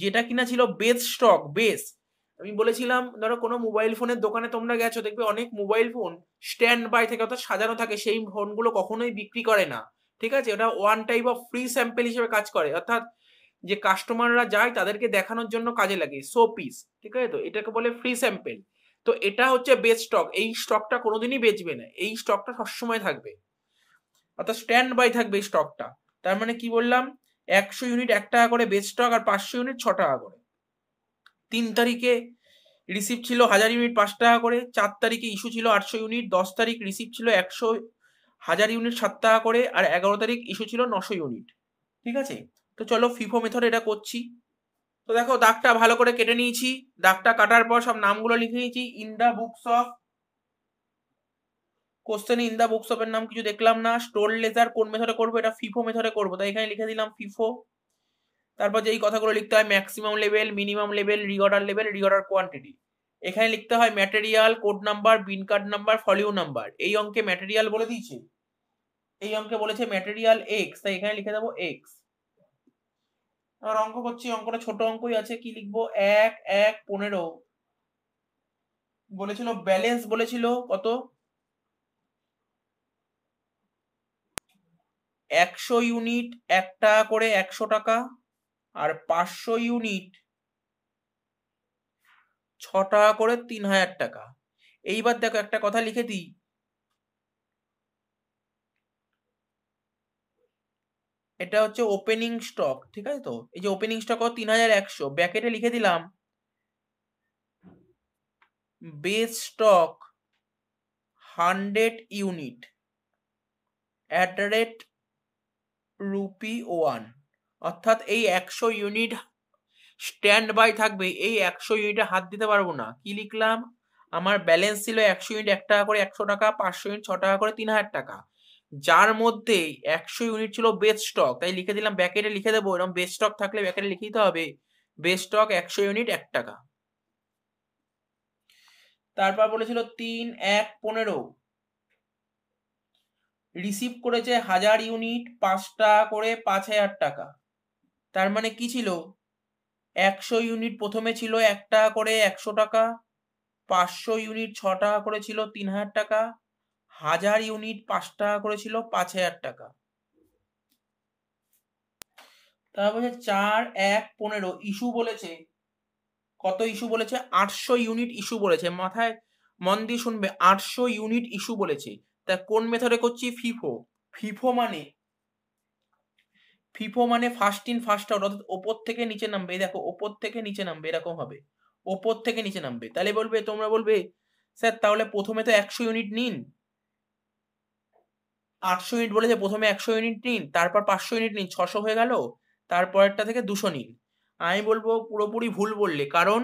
[SPEAKER 1] যেটা কিনা ছিল বেস স্টক বেস আমি বলেছিলাম ধরো কোনো মোবাইল ফোনের দোকানে তোমরা গেছো দেখবে অনেক মোবাইল ফোন স্ট্যান্ড বাই থেকে অর্থাৎ সাজানো থাকে সেই ফোনগুলো কখনোই বিক্রি করে না ঠিক আছে ওটা one type of free sample হিসেবে কাজ করে অর্থাৎ যে কাস্টমাররা যায় তাদেরকে দেখানোর জন্য কাজে লাগে সো পিস ঠিক আছে তো এটাকে বলে ফ্রি স্যাম্পেল তো এটা হচ্ছে বেস্ট স্টক এই স্টকটা কোনোদিনই বেচবে না এই স্টকটা সবসময় থাকবে অর্থাৎ স্ট্যান্ড বাই থাকবে এই স্টকটা তার মানে কি বললাম একশো ইউনিট এক টাকা করে বেস্ট স্টক আর পাঁচশো ইউনিট ছ টাকা করে তিন তারিখে রিসিভ ছিল হাজার ইউনিট পাঁচ টাকা করে চার তারিখে ইস্যু ছিল আটশো ইউনিট দশ তারিখ রিসিভ ছিল একশো হাজার ইউনিট সাত টাকা করে আর এগারো তারিখ ইস্যু ছিল নশো ইউনিট ঠিক আছে তো চলো ফিফো মেথড এটা করছি তো দেখো দাগটা ভালো করে কেটে নিয়েছি দাগটা কাটার পর সব নামগুলো লিখে নিয়েছি in the books of question in the books অফের নাম কিছু দেখলাম না স্টোর লেজার কোন মেথডে করবো এটা ফিফো মেথডে করবো তাই এখানে লিখে দিলাম ফিফো তারপর যেই কথাগুলো লিখতে হয় maximum level minimum level reorder level reorder quantity এখানে লিখতে হয় material code number bin card number folio number এই অঙ্কে ম্যাটেরিয়াল বলে দিয়েছে এই অঙ্কে বলেছে ম্যাটেরিয়াল এক্স তাই এখানে লিখে দেবো এক্স আমার অঙ্ক করছি অঙ্কটা ছোট অঙ্কই আছে কি লিখবো এক এক পনেরো বলেছিল ব্যালেন্স বলেছিল কত একশো ইউনিট এক টাকা করে একশো টাকা আর পাঁচশো ইউনিট ছ টাকা করে তিন হাজার টাকা এইবার দেখো একটা কথা লিখে দিই এটা হচ্ছে ওপেনিং স্টক ঠিক আছে তো এই যে ওপেনিং স্টক হলো তিন হাজার একশো ব্যাকেটে লিখে দিলাম base stock hundred unit at the rate rupee one অর্থাৎ এই একশো ইউনিট স্ট্যান্ড বাই থাকবে এই একশো ইউনিটে হাত দিতে পারবো না কি লিখলাম আমার ব্যালেন্স ছিল একশো ইউনিট এক টাকা করে একশো টাকা পাঁচশো ইউনিট ছ টাকা করে তিন হাজার টাকা যার মধ্যে একশো ইউনিট ছিল বেস স্টক তাই লিখে দিলাম ব্যাকেটে লিখে দেবো এরকম বেস স্টক থাকলে ব্যাকেটে লিখে দিতে হবে বেস স্টক একশো ইউনিট এক টাকা তারপর বলেছিল তিন এক পনেরো রিসিভ করেছে হাজার ইউনিট পাঁচটা করে পাঁচ হাজার টাকা তার মানে কি ছিল একশো ইউনিট প্রথমে ছিল এক টাকা করে একশো টাকা পাঁচশো ইউনিট ছ টাকা করে ছিল তিন হাজার টাকা হাজার ইউনিট পাঁচ টাকা করেছিল পাঁচ হাজার টাকা তারপর চার এক পনেরো ইস্যু বলেছে কত ইস্যু বলেছে আটশো ইউনিট ইস্যু বলেছে মাথায় মন দিয়ে শুনবে আটশো ইউনিট ইস্যু বলেছে তা কোন মেথডে করছি ফিফো ফিফো মানে ফিফো মানে ফার্স্ট ইন ফার্স্ট আউট অর্থাৎ ওপর থেকে নিচে নামবে দেখো ওপর থেকে নিচে নামবে এরকম হবে ওপর থেকে নিচে নামবে তাহলে বলবে তোমরা বলবে স্যার তাহলে প্রথমে তো একশো ইউনিট নিন আটশো ইউনিট বলেছে প্রথমে একশো ইউনিট নিন তারপর পাঁচশো ইউনিট নিন ছশো হয়ে গেল তারপরেরটা থেকে দুশো নিন আমি বলবো পুরোপুরি ভুল বললে কারণ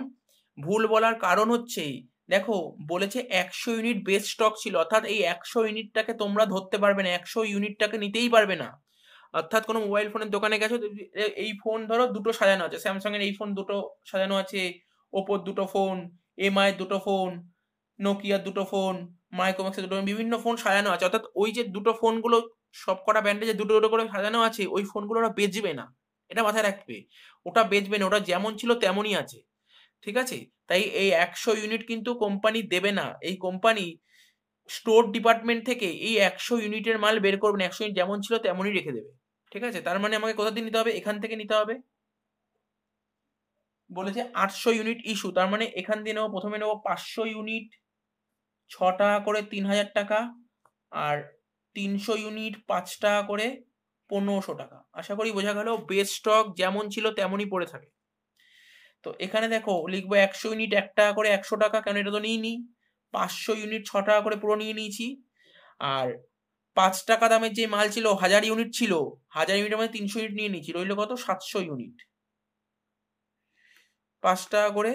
[SPEAKER 1] ভুল বলার কারণ হচ্ছে দেখো বলেছে একশো ইউনিট বেস স্টক ছিল অর্থাৎ এই একশো ইউনিটটাকে তোমরা ধরতে পারবে না একশো ইউনিটটাকে নিতেই পারবে না অর্থাৎ কোনো মোবাইল ফোনের দোকানে গেছো এই ফোন ধরো দুটো সাজানো আছে স্যামসাংয়ের এই ফোন দুটো সাজানো আছে ওপোর দুটো ফোন এমআই দুটো ফোন নোকিয়ার দুটো ফোন মাইক্রোম্যাক্সের দুটো বিভিন্ন ফোন সাজানো আছে অর্থাৎ ওই যে দুটো ফোনগুলো সব কটা ব্র্যান্ডে যে দুটো দুটো করে সাজানো আছে ওই ফোনগুলো ওরা বেচবে না এটা মাথায় রাখবে ওটা বেচবে না ওটা যেমন ছিল তেমনই আছে ঠিক আছে তাই এই একশো ইউনিট কিন্তু কোম্পানি দেবে না এই কোম্পানি স্টোর ডিপার্টমেন্ট থেকে এই একশো ইউনিটের মাল বের করবে না একশো ইউনিট যেমন ছিল তেমনই রেখে দেবে ঠিক আছে তার মানে আমাকে কোথা দিয়ে নিতে হবে এখান থেকে নিতে হবে বলেছে আটশো ইউনিট ইস্যু তার মানে এখান দিয়ে নেবো প্রথমে নেবো পাঁচশো ইউনিট ছ টাকা করে তিন হাজার টাকা আর তিনশো ইউনিট পাঁচ টাকা করে পনেরোশো টাকা আশা করি বোঝা গেল বেস স্টক যেমন ছিল তেমনই পড়ে থাকে তো এখানে দেখো লিখবো একশো ইউনিট এক টাকা করে একশো টাকা কারণ এটা তো নিই নি পাঁচশো ইউনিট ছ টাকা করে পুরো নিয়ে নিয়েছি আর পাঁচ টাকা দামের যে মাল ছিল হাজার ইউনিট ছিল হাজার ইউনিট মানে তিনশো ইউনিট নিয়ে নিয়েছি রইল কত সাতশো ইউনিট পাঁচ টাকা করে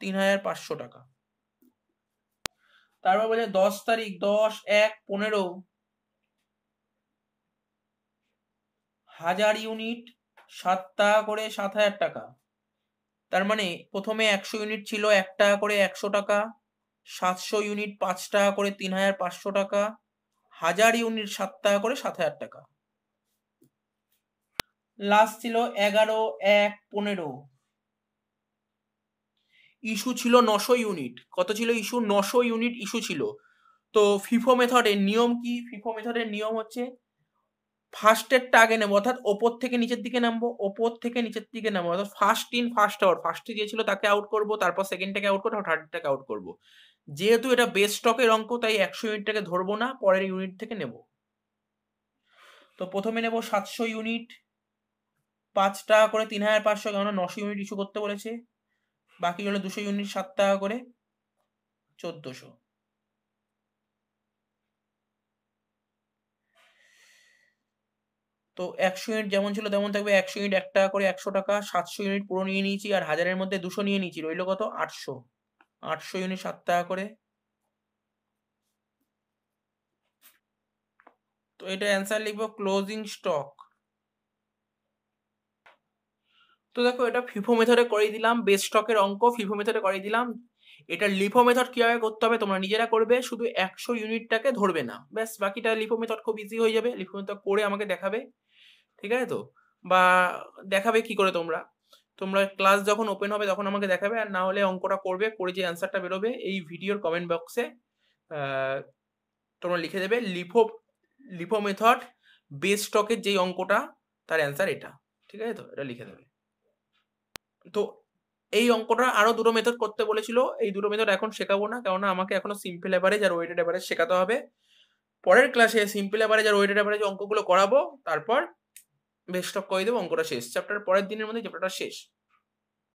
[SPEAKER 1] তিন হাজার পাঁচশো টাকা তারপর মানে বলছে দশ তারিখ দশ এক পনেরো হাজার ইউনিট সাত টাকা করে সাত হাজার টাকা তার মানে প্রথমে একশো ইউনিট ছিল এক টাকা করে একশো টাকা সাতশো ইউনিট পাঁচ টাকা করে তিন হাজার পাঁচশো টাকা হাজার ইউনিট সাত টাকা করে সাত হাজার টাকা লাস্ট ছিল এগারো এক পনেরো ইস্যু ছিল নশো ইউনিট কত ছিল ইস্যু নশো ইউনিট ইস্যু ছিল তো ফিফো মেথডের নিয়ম কি ফিফো মেথডের নিয়ম হচ্ছে ফার্স্টেরটা আগে নেবো অর্থাৎ ওপর থেকে নিচের দিকে নামবো ওপর থেকে নিচের দিকে নামবো অর্থাৎ ফার্স্ট ইন ফার্স্ট আউট ফার্স্টে যে ছিল তাকে আউট করবো তারপর সেকেন্ডটাকে আউট করবো থার্ডটাকে আউট করবো যেহেতু এটা বেস স্টকের অঙ্ক তাই একশো ইউনিটটাকে ধরবো না পরের ইউনিট থেকে নেব তো প্রথমে নেব সাতশো ইউনিট পাঁচ টাকা করে তিন হাজার পাঁচশো কেননা নশো ইউনিট ইস্যু করতে বলেছে বাকি হলো দুশো ইউনিট সাত টাকা করে চোদ্দশো তো একশো ইউনিট যেমন ছিল তেমন থাকবে একশো ইউনিট এক টাকা করে একশো টাকা সাতশো ইউনিট পুরো নিয়ে নিয়েছি আর হাজারের মধ্যে দুশো নিয়ে নিয়েছি রইল কত আটশো আটশো ইউনিট সাত টাকা করে তো এটা অ্যান্সার লিখবো ক্লোজিং স্টক তো দেখো এটা ফিফো মেথডে করে দিলাম বেস স্টকের অঙ্ক ফিফো মেথডে করিয়ে দিলাম এটা লিফো মেথড কীভাবে করতে হবে তোমরা নিজেরা করবে শুধু একশো ইউনিটটাকে ধরবে না ব্যাস বাকিটা লিফো মেথড খুব ইজি হয়ে যাবে লিফো মেথড করে আমাকে দেখাবে ঠিক আছে তো বা দেখাবে কি করে তোমরা তোমরা ক্লাস যখন ওপেন হবে তখন আমাকে দেখাবে আর না হলে অঙ্কটা করবে করে যে অ্যান্সারটা বেরোবে এই ভিডিওর কমেন্ট বক্সে তোমরা লিখে দেবে লিফো লিফো মেথড বেস স্টকের যেই অঙ্কটা তার অ্যান্সার এটা ঠিক আছে তো এটা লিখে দেবে তো এই অঙ্কটা আরো দুটো মেথড করতে বলেছিল এই দুটো মেথড এখন শেখাবো না কেননা আমাকে এখনো সিম্পল অ্যাভারেজ আর ওয়েটেড অ্যাভারেজ শেখাতে হবে পরের ক্লাসে সিম্পল অ্যাভারেজ আর ওয়েটেড অ্যাভারেজ অঙ্কগুলো করাবো তারপর বেস্ট অফ করে দেবো অঙ্কটা শেষ চ্যাপ্টার পরের দিনের মধ্যে চ্যাপ্টারটা শেষ